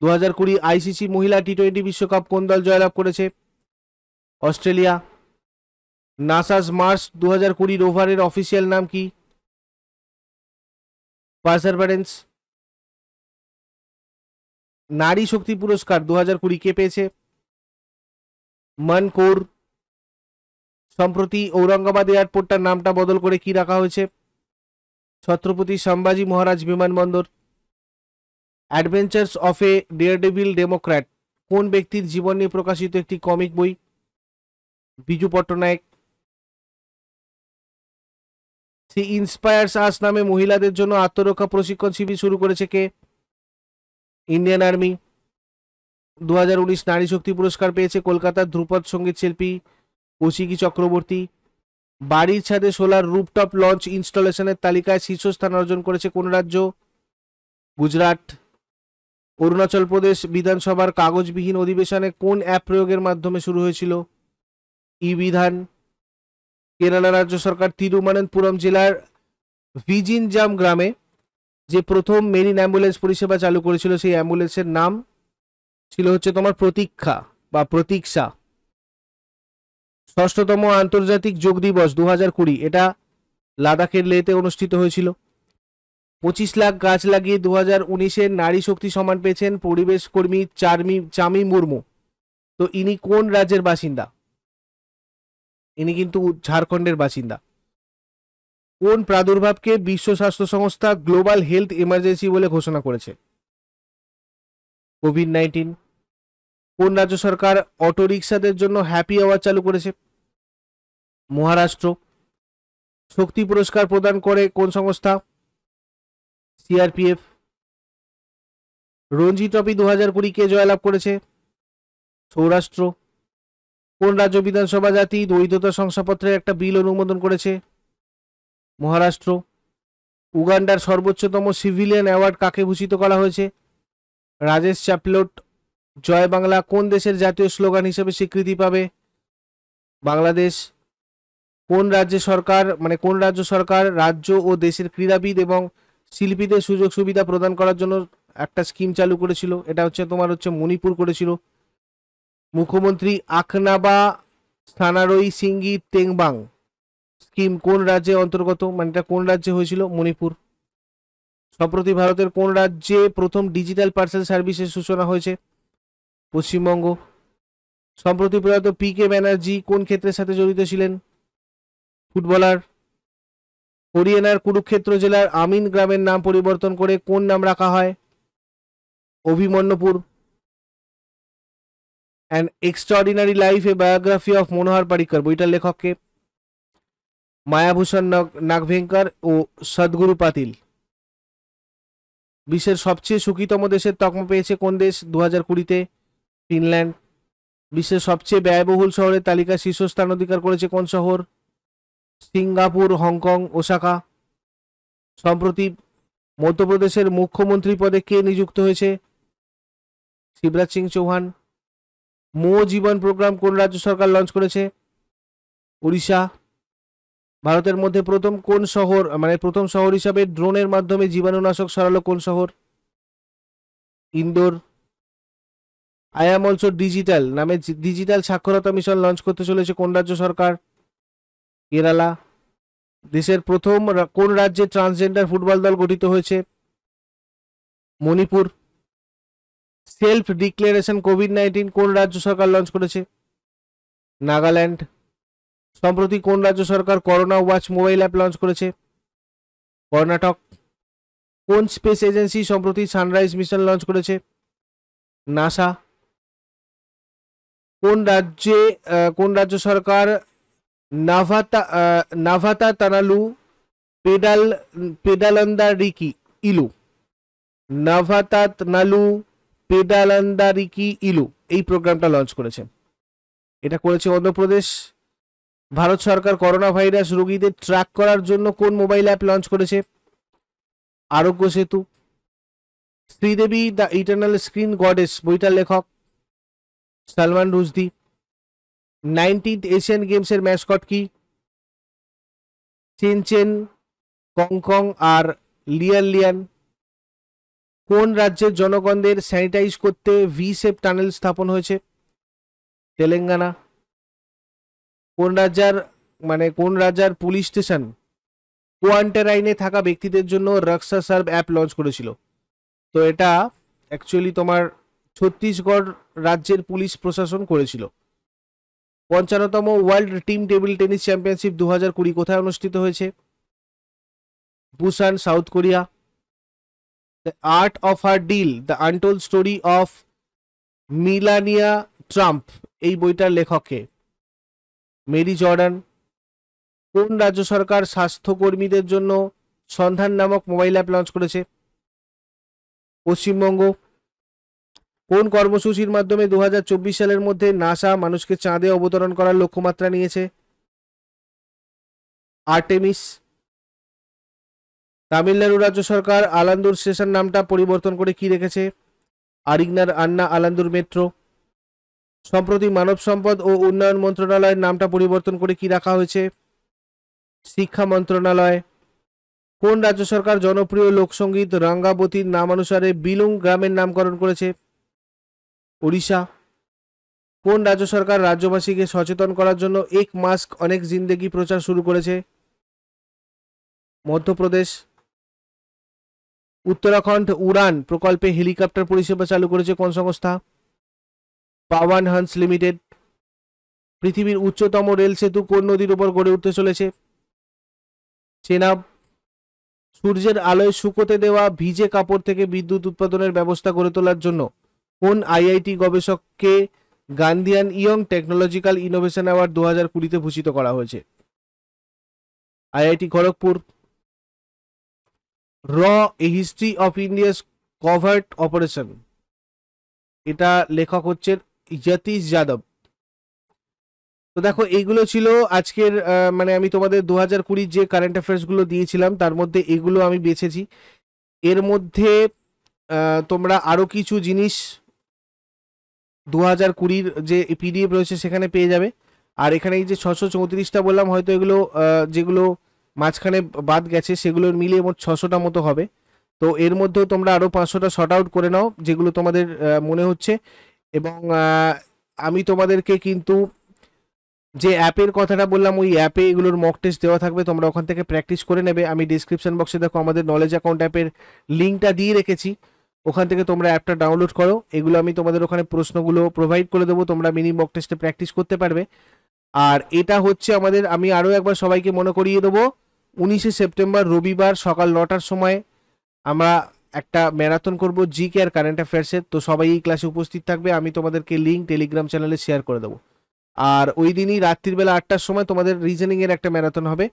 দু হাজার কুড়ি আইসিসি মহিলা টি টোয়েন্টি বিশ্বকাপ কোন দল জয়লাভ করেছে অস্ট্রেলিয়া নাসাস মার্স দু হাজার কুড়ি রোভারের অফিসিয়াল নাম কি পারসারভারেন্স নারী শক্তি পুরস্কার দু হাজার কুড়ি কে পেয়েছে মানকোর সম্প্রতি ঔরঙ্গাবাদ এয়ারপোর্টটার নামটা বদল করে কি রাখা হয়েছে ছত্রপতি সম্বাজি মহারাজ বিমানবন্দর adventures of a daredevil democrat কোন ব্যক্তির জীবন নিয়ে প্রকাশিত একটি কমিক বই Biju Patnaik she inspires us নামে মহিলাদের জন্য আত্মরক্ষা প্রশিক্ষণ শিবির শুরু করেছে কে ইন্ডিয়ান আর্মি দু নারী শক্তি পুরস্কার পেয়েছে কলকাতার ধ্রুপদ সঙ্গীত শিল্পী কৌশিকী চক্রবর্তী বাড়ির ছাদে সোলার রুপটপ লঞ্চ ইনস্টলেশনের তালিকায় শীর্ষস্থান অর্জন করেছে কোন রাজ্য গুজরাট অরুণাচল প্রদেশ বিধানসভার কাগজবিহীন অধিবেশনে কোন অ্যাপ প্রয়োগের মাধ্যমে শুরু হয়েছিল ই বিধান কেরালা রাজ্য সরকার তিরুমানন্তপুরম জেলার ভিজিনজাম গ্রামে যে প্রথম মেরিন অ্যাম্বুলেন্স পরিষেবা চালু করেছিল সেই অ্যাম্বুলেন্সের নাম ছিল হচ্ছে তোমার প্রতীক্ষা বা প্রতীক্ষা ষষ্ঠতম আন্তর্জাতিক যোগ দিবস দু হাজার কুড়ি এটা লাদাখের লেতে অনুষ্ঠিত হয়েছিল পঁচিশ লাখ গাছ লাগিয়ে দু হাজার উনিশের নারী শক্তি সমান পেয়েছেন পরিবেশ কর্মী চারমি চামি মুর্মু তো ইনি কোন রাজ্যের বাসিন্দা ইনি কিন্তু ঝাড়খণ্ডের বাসিন্দা কোন প্রাদুর্ভাবকে বিশ্ব স্বাস্থ্য সংস্থা গ্লোবাল হেলথ ইমার্জেন্সি বলে ঘোষণা করেছে কোভিড নাইন্টিন কোন রাজ্য সরকার অটোরিকশাদের জন্য হ্যাপি আওয়ার চালু করেছে মহারাষ্ট্র শক্তি পুরস্কার প্রদান করে কোন সংস্থা সিআরপিএফ রঞ্জি ট্রফি দু হাজার কুড়ি কে জয়লাভ করেছে সৌরাষ্ট্র কোন রাজ্য বিধানসভা জাতি দৈধতা শংসাপত্রের একটা বিল অনুমোদন করেছে মহারাষ্ট্র উগান্ডার সর্বোচ্চতম সিভিলিয়ান অ্যাওয়ার্ড কাকে ভূষিত করা হয়েছে রাজেশ চ্যাপলোট জয় বাংলা কোন দেশের জাতীয় স্লোগান হিসেবে স্বীকৃতি পাবে বাংলাদেশ কোন রাজ্য সরকার মানে কোন রাজ্য সরকার রাজ্য ও দেশের ক্রীড়াবিদ এবং শিল্পীদের সুযোগ সুবিধা প্রদান করার জন্য একটা স্কিম চালু করেছিল এটা হচ্ছে তোমার হচ্ছে মণিপুর করেছিল মুখ্যমন্ত্রী আখনাবা স্থানারই সিঙ্গি তেংবাং স্কিম কোন রাজ্যে অন্তর্গত মানে এটা কোন রাজ্যে হয়েছিল মণিপুর সম্প্রতি ভারতের কোন রাজ্যে প্রথম ডিজিটাল পার্সেল সার্ভিসের সূচনা হয়েছে পশ্চিমবঙ্গ সম্প্রতি প্রয়াত পি কে ব্যানার্জি কোন ক্ষেত্রের সাথে জড়িত ছিলেন ফুটবলার হরিয়ানার কুরুক্ষেত্র জেলার আমিন গ্রামের নাম পরিবর্তন করে কোন নাম রাখা হয় Abhimanyupur an extraordinary life a biography of Manohar Parrikar বইটার লেখককে মায়াভূষণ নাগভেঙ্কর ও সদ্গুরু পাতিল বিশ্বের সবচেয়ে সুখীতম দেশের তকমা পেয়েছে কোন দেশ দু হাজার কুড়িতে ফিনল্যান্ড বিশ্বের সবচেয়ে ব্যয়বহুল শহরের তালিকা শীর্ষস্থান অধিকার করেছে কোন শহর সিঙ্গাপুর হংকং ওসাকা সম্প্রতি মধ্যপ্রদেশের মুখ্যমন্ত্রী পদে কে নিযুক্ত হয়েছে শিবরাজ সিং চৌহান মো জীবন প্রোগ্রাম কোন রাজ্য সরকার লঞ্চ করেছে উড়িষ্যা ভারতের মধ্যে প্রথম কোন শহর মানে প্রথম শহর হিসাবে ড্রোনের মাধ্যমে জীবাণুনাশক সরালো কোন শহর Indore I am also digital নামে ডিজিটাল সাক্ষরতা মিশন লঞ্চ করতে চলেছে কোন রাজ্য সরকার কেরালা দেশের প্রথম কোন রাজ্যে ট্রান্সজেন্ডার ফুটবল দল গঠিত হয়েছে Manipur self declaration Covid nineteen কোন রাজ্য সরকার লঞ্চ করেছে নাগাল্যান্ড সম্প্রতি কোন রাজ্য সরকার corona watch mobile app launch করেছে কর্ণাটক কোন স্পেস এজেন্সি সম্প্রতি সানরাইজ মিশন লঞ্চ করেছে নাসা কোন রাজ্যে কোন রাজ্য সরকার নাভাতা নাভাতা তানালু পেডাল পেডালন্দা রিকি ইলু নাভাতা তানালু পেদালান্দারিকি ইলু এই প্রোগ্রামটা লঞ্চ করেছে এটা করেছে অন্ধ্রপ্রদেশ ভারত সরকার করোনা ভাইরাস রোগীদের ট্র্যাক করার জন্য কোন মোবাইল অ্যাপ লঞ্চ করেছে Aarogya Setu Sridevi the eternal screen goddess বইটার লেখক সালমান রুজদি নাইনটিন্থ এশিয়ান গেমসের ম্যাসকট কি চেনচেন কংকং আর লিয়ান লিয়ান কোন রাজ্যের জনগণদের স্যানিটাইজ করতে ভি সেফ টানেল স্থাপন হয়েছে তেলেঙ্গানা কোন রাজ্যের মানে কোন রাজার পুলিশ স্টেশন কোয়ান্টারাইনে থাকা ব্যক্তিদের জন্য রক্সা সার্ভ অ্যাপ লঞ্চ করেছিল তো এটা অ্যাকচুয়ালি তোমার ছত্তিশগড় রাজ্যের পুলিশ প্রশাসন করেছিল পঞ্চান্নতম world team table tennis championship দু হাজার কুড়ি কোথায় অনুষ্ঠিত হয়েছে Busan South Korea The Art of Her Deal, The Untold Story of Melania Trump এই বইটার লেখকে মেরি জর্ডান কোন রাজ্য সরকার স্বাস্থ্যকর্মীদের জন্য সন্ধান নামক মোবাইল অ্যাপ লঞ্চ করেছে পশ্চিমবঙ্গ কোন কর্মসূচির মাধ্যমে দু সালের মধ্যে নাসা মানুষকে চাঁদে অবতরণ করার লক্ষ্যমাত্রা নিয়েছে আর্টেমিস তামিলনাড়ু রাজ্য সরকার আলান্দুর স্টেশন নামটা পরিবর্তন করে কি রেখেছে আরিগনার আন্না আলান্দুর মেট্রো সম্প্রতি মানব সম্পদ ও উন্নয়ন মন্ত্রণালয়ের নামটা পরিবর্তন করে কি রাখা হয়েছে শিক্ষা মন্ত্রণালয় কোন রাজ্য সরকার জনপ্রিয় লোকসঙ্গীত রাঙ্গাবতীর নামানুসারে বিলুং গ্রামের নামকরণ করেছে ওড়িশা কোন রাজ্য সরকার রাজ্যবাসীকে সচেতন করার জন্য এক মাস্ক অনেক জিন্দেগি প্রচার শুরু করেছে মধ্যপ্রদেশ উত্তরাখণ্ড উড়ান প্রকল্পে হেলিকপ্টার পরিষেবা চালু করেছে কোন সংস্থা পাওয়ান হান্স লিমিটেড পৃথিবীর উচ্চতম রেল সেতু কোন নদীর উপর গড়ে উঠতে চলেছে চেনাব সূর্যের আলোয় শুকোতে দেওয়া ভিজে কাপড় থেকে বিদ্যুৎ উৎপাদনের ব্যবস্থা গড়ে তোলার জন্য কোন আইআইটি গবেষককে Gandhian young technological innovation award দু হাজার কুড়িতে ভূষিত করা হয়েছে আইআইটি খড়গপুর র a history of India's covert operation এটা লেখক হচ্ছেন যতীশ যাদব তো দেখো এইগুলো ছিল আজকের মানে আমি তোমাদের দু হাজার কুড়ির যে কারেন্ট অ্যাফেয়ার্সগুলো দিয়েছিলাম তার মধ্যে এগুলো আমি বেছেছি এর মধ্যে তোমরা আরও কিছু জিনিস দু হাজার কুড়ির যে পিডিএফ রয়েছে সেখানে পেয়ে যাবে আর এখানে এই যে ছশো চৌত্রিশটা বললাম হয়তো এগুলো যেগুলো মাঝখানে বাদ গেছে সেগুলোর মিলিয়ে মোট ছশোটা মতো হবে তো এর মধ্যেও তোমরা আরও পাঁচশোটা শর্ট আউট করে নাও যেগুলো তোমাদের মনে হচ্ছে এবং আমি তোমাদেরকে কিন্তু যে অ্যাপের কথাটা বললাম ওই অ্যাপে এগুলোর মক টেস্ট দেওয়া থাকবে তোমরা ওখান থেকে প্র্যাকটিস করে নেবে আমি ডিসক্রিপশন বক্সে দেখো আমাদের নলেজ অ্যাকাউন্ট অ্যাপের লিঙ্কটা দিয়ে রেখেছি ওখান থেকে তোমরা অ্যাপটা ডাউনলোড করো এগুলো আমি তোমাদের ওখানে প্রশ্নগুলো প্রোভাইড করে দেবো তোমরা মিনি মক টেস্টে প্র্যাকটিস করতে পারবে আর এটা হচ্ছে আমাদের আমি আরও একবার সবাইকে মনে করিয়ে দেবো উনিশে সেপ্টেম্বর রবিবার সকাল নটার সময় আমরা একটা ম্যারাথন করব জি কে আর কারেন্ট অ্যাফেয়ার্সের তো সবাই এই ক্লাসে উপস্থিত থাকবে আমি তোমাদেরকে লিঙ্ক টেলিগ্রাম চ্যানেলে শেয়ার করে দেবো আর ওই দিনই রাত্রিবেলা আটটার সময় তোমাদের রিজেনিংয়ের একটা ম্যারাথন হবে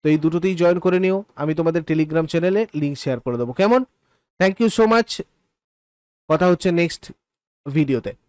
তো এই দুটোতেই জয়েন করে নিও আমি তোমাদের টেলিগ্রাম চ্যানেলে লিঙ্ক শেয়ার করে দেবো কেমন থ্যাংক ইউ সো মাচ কথা হচ্ছে নেক্সট ভিডিওতে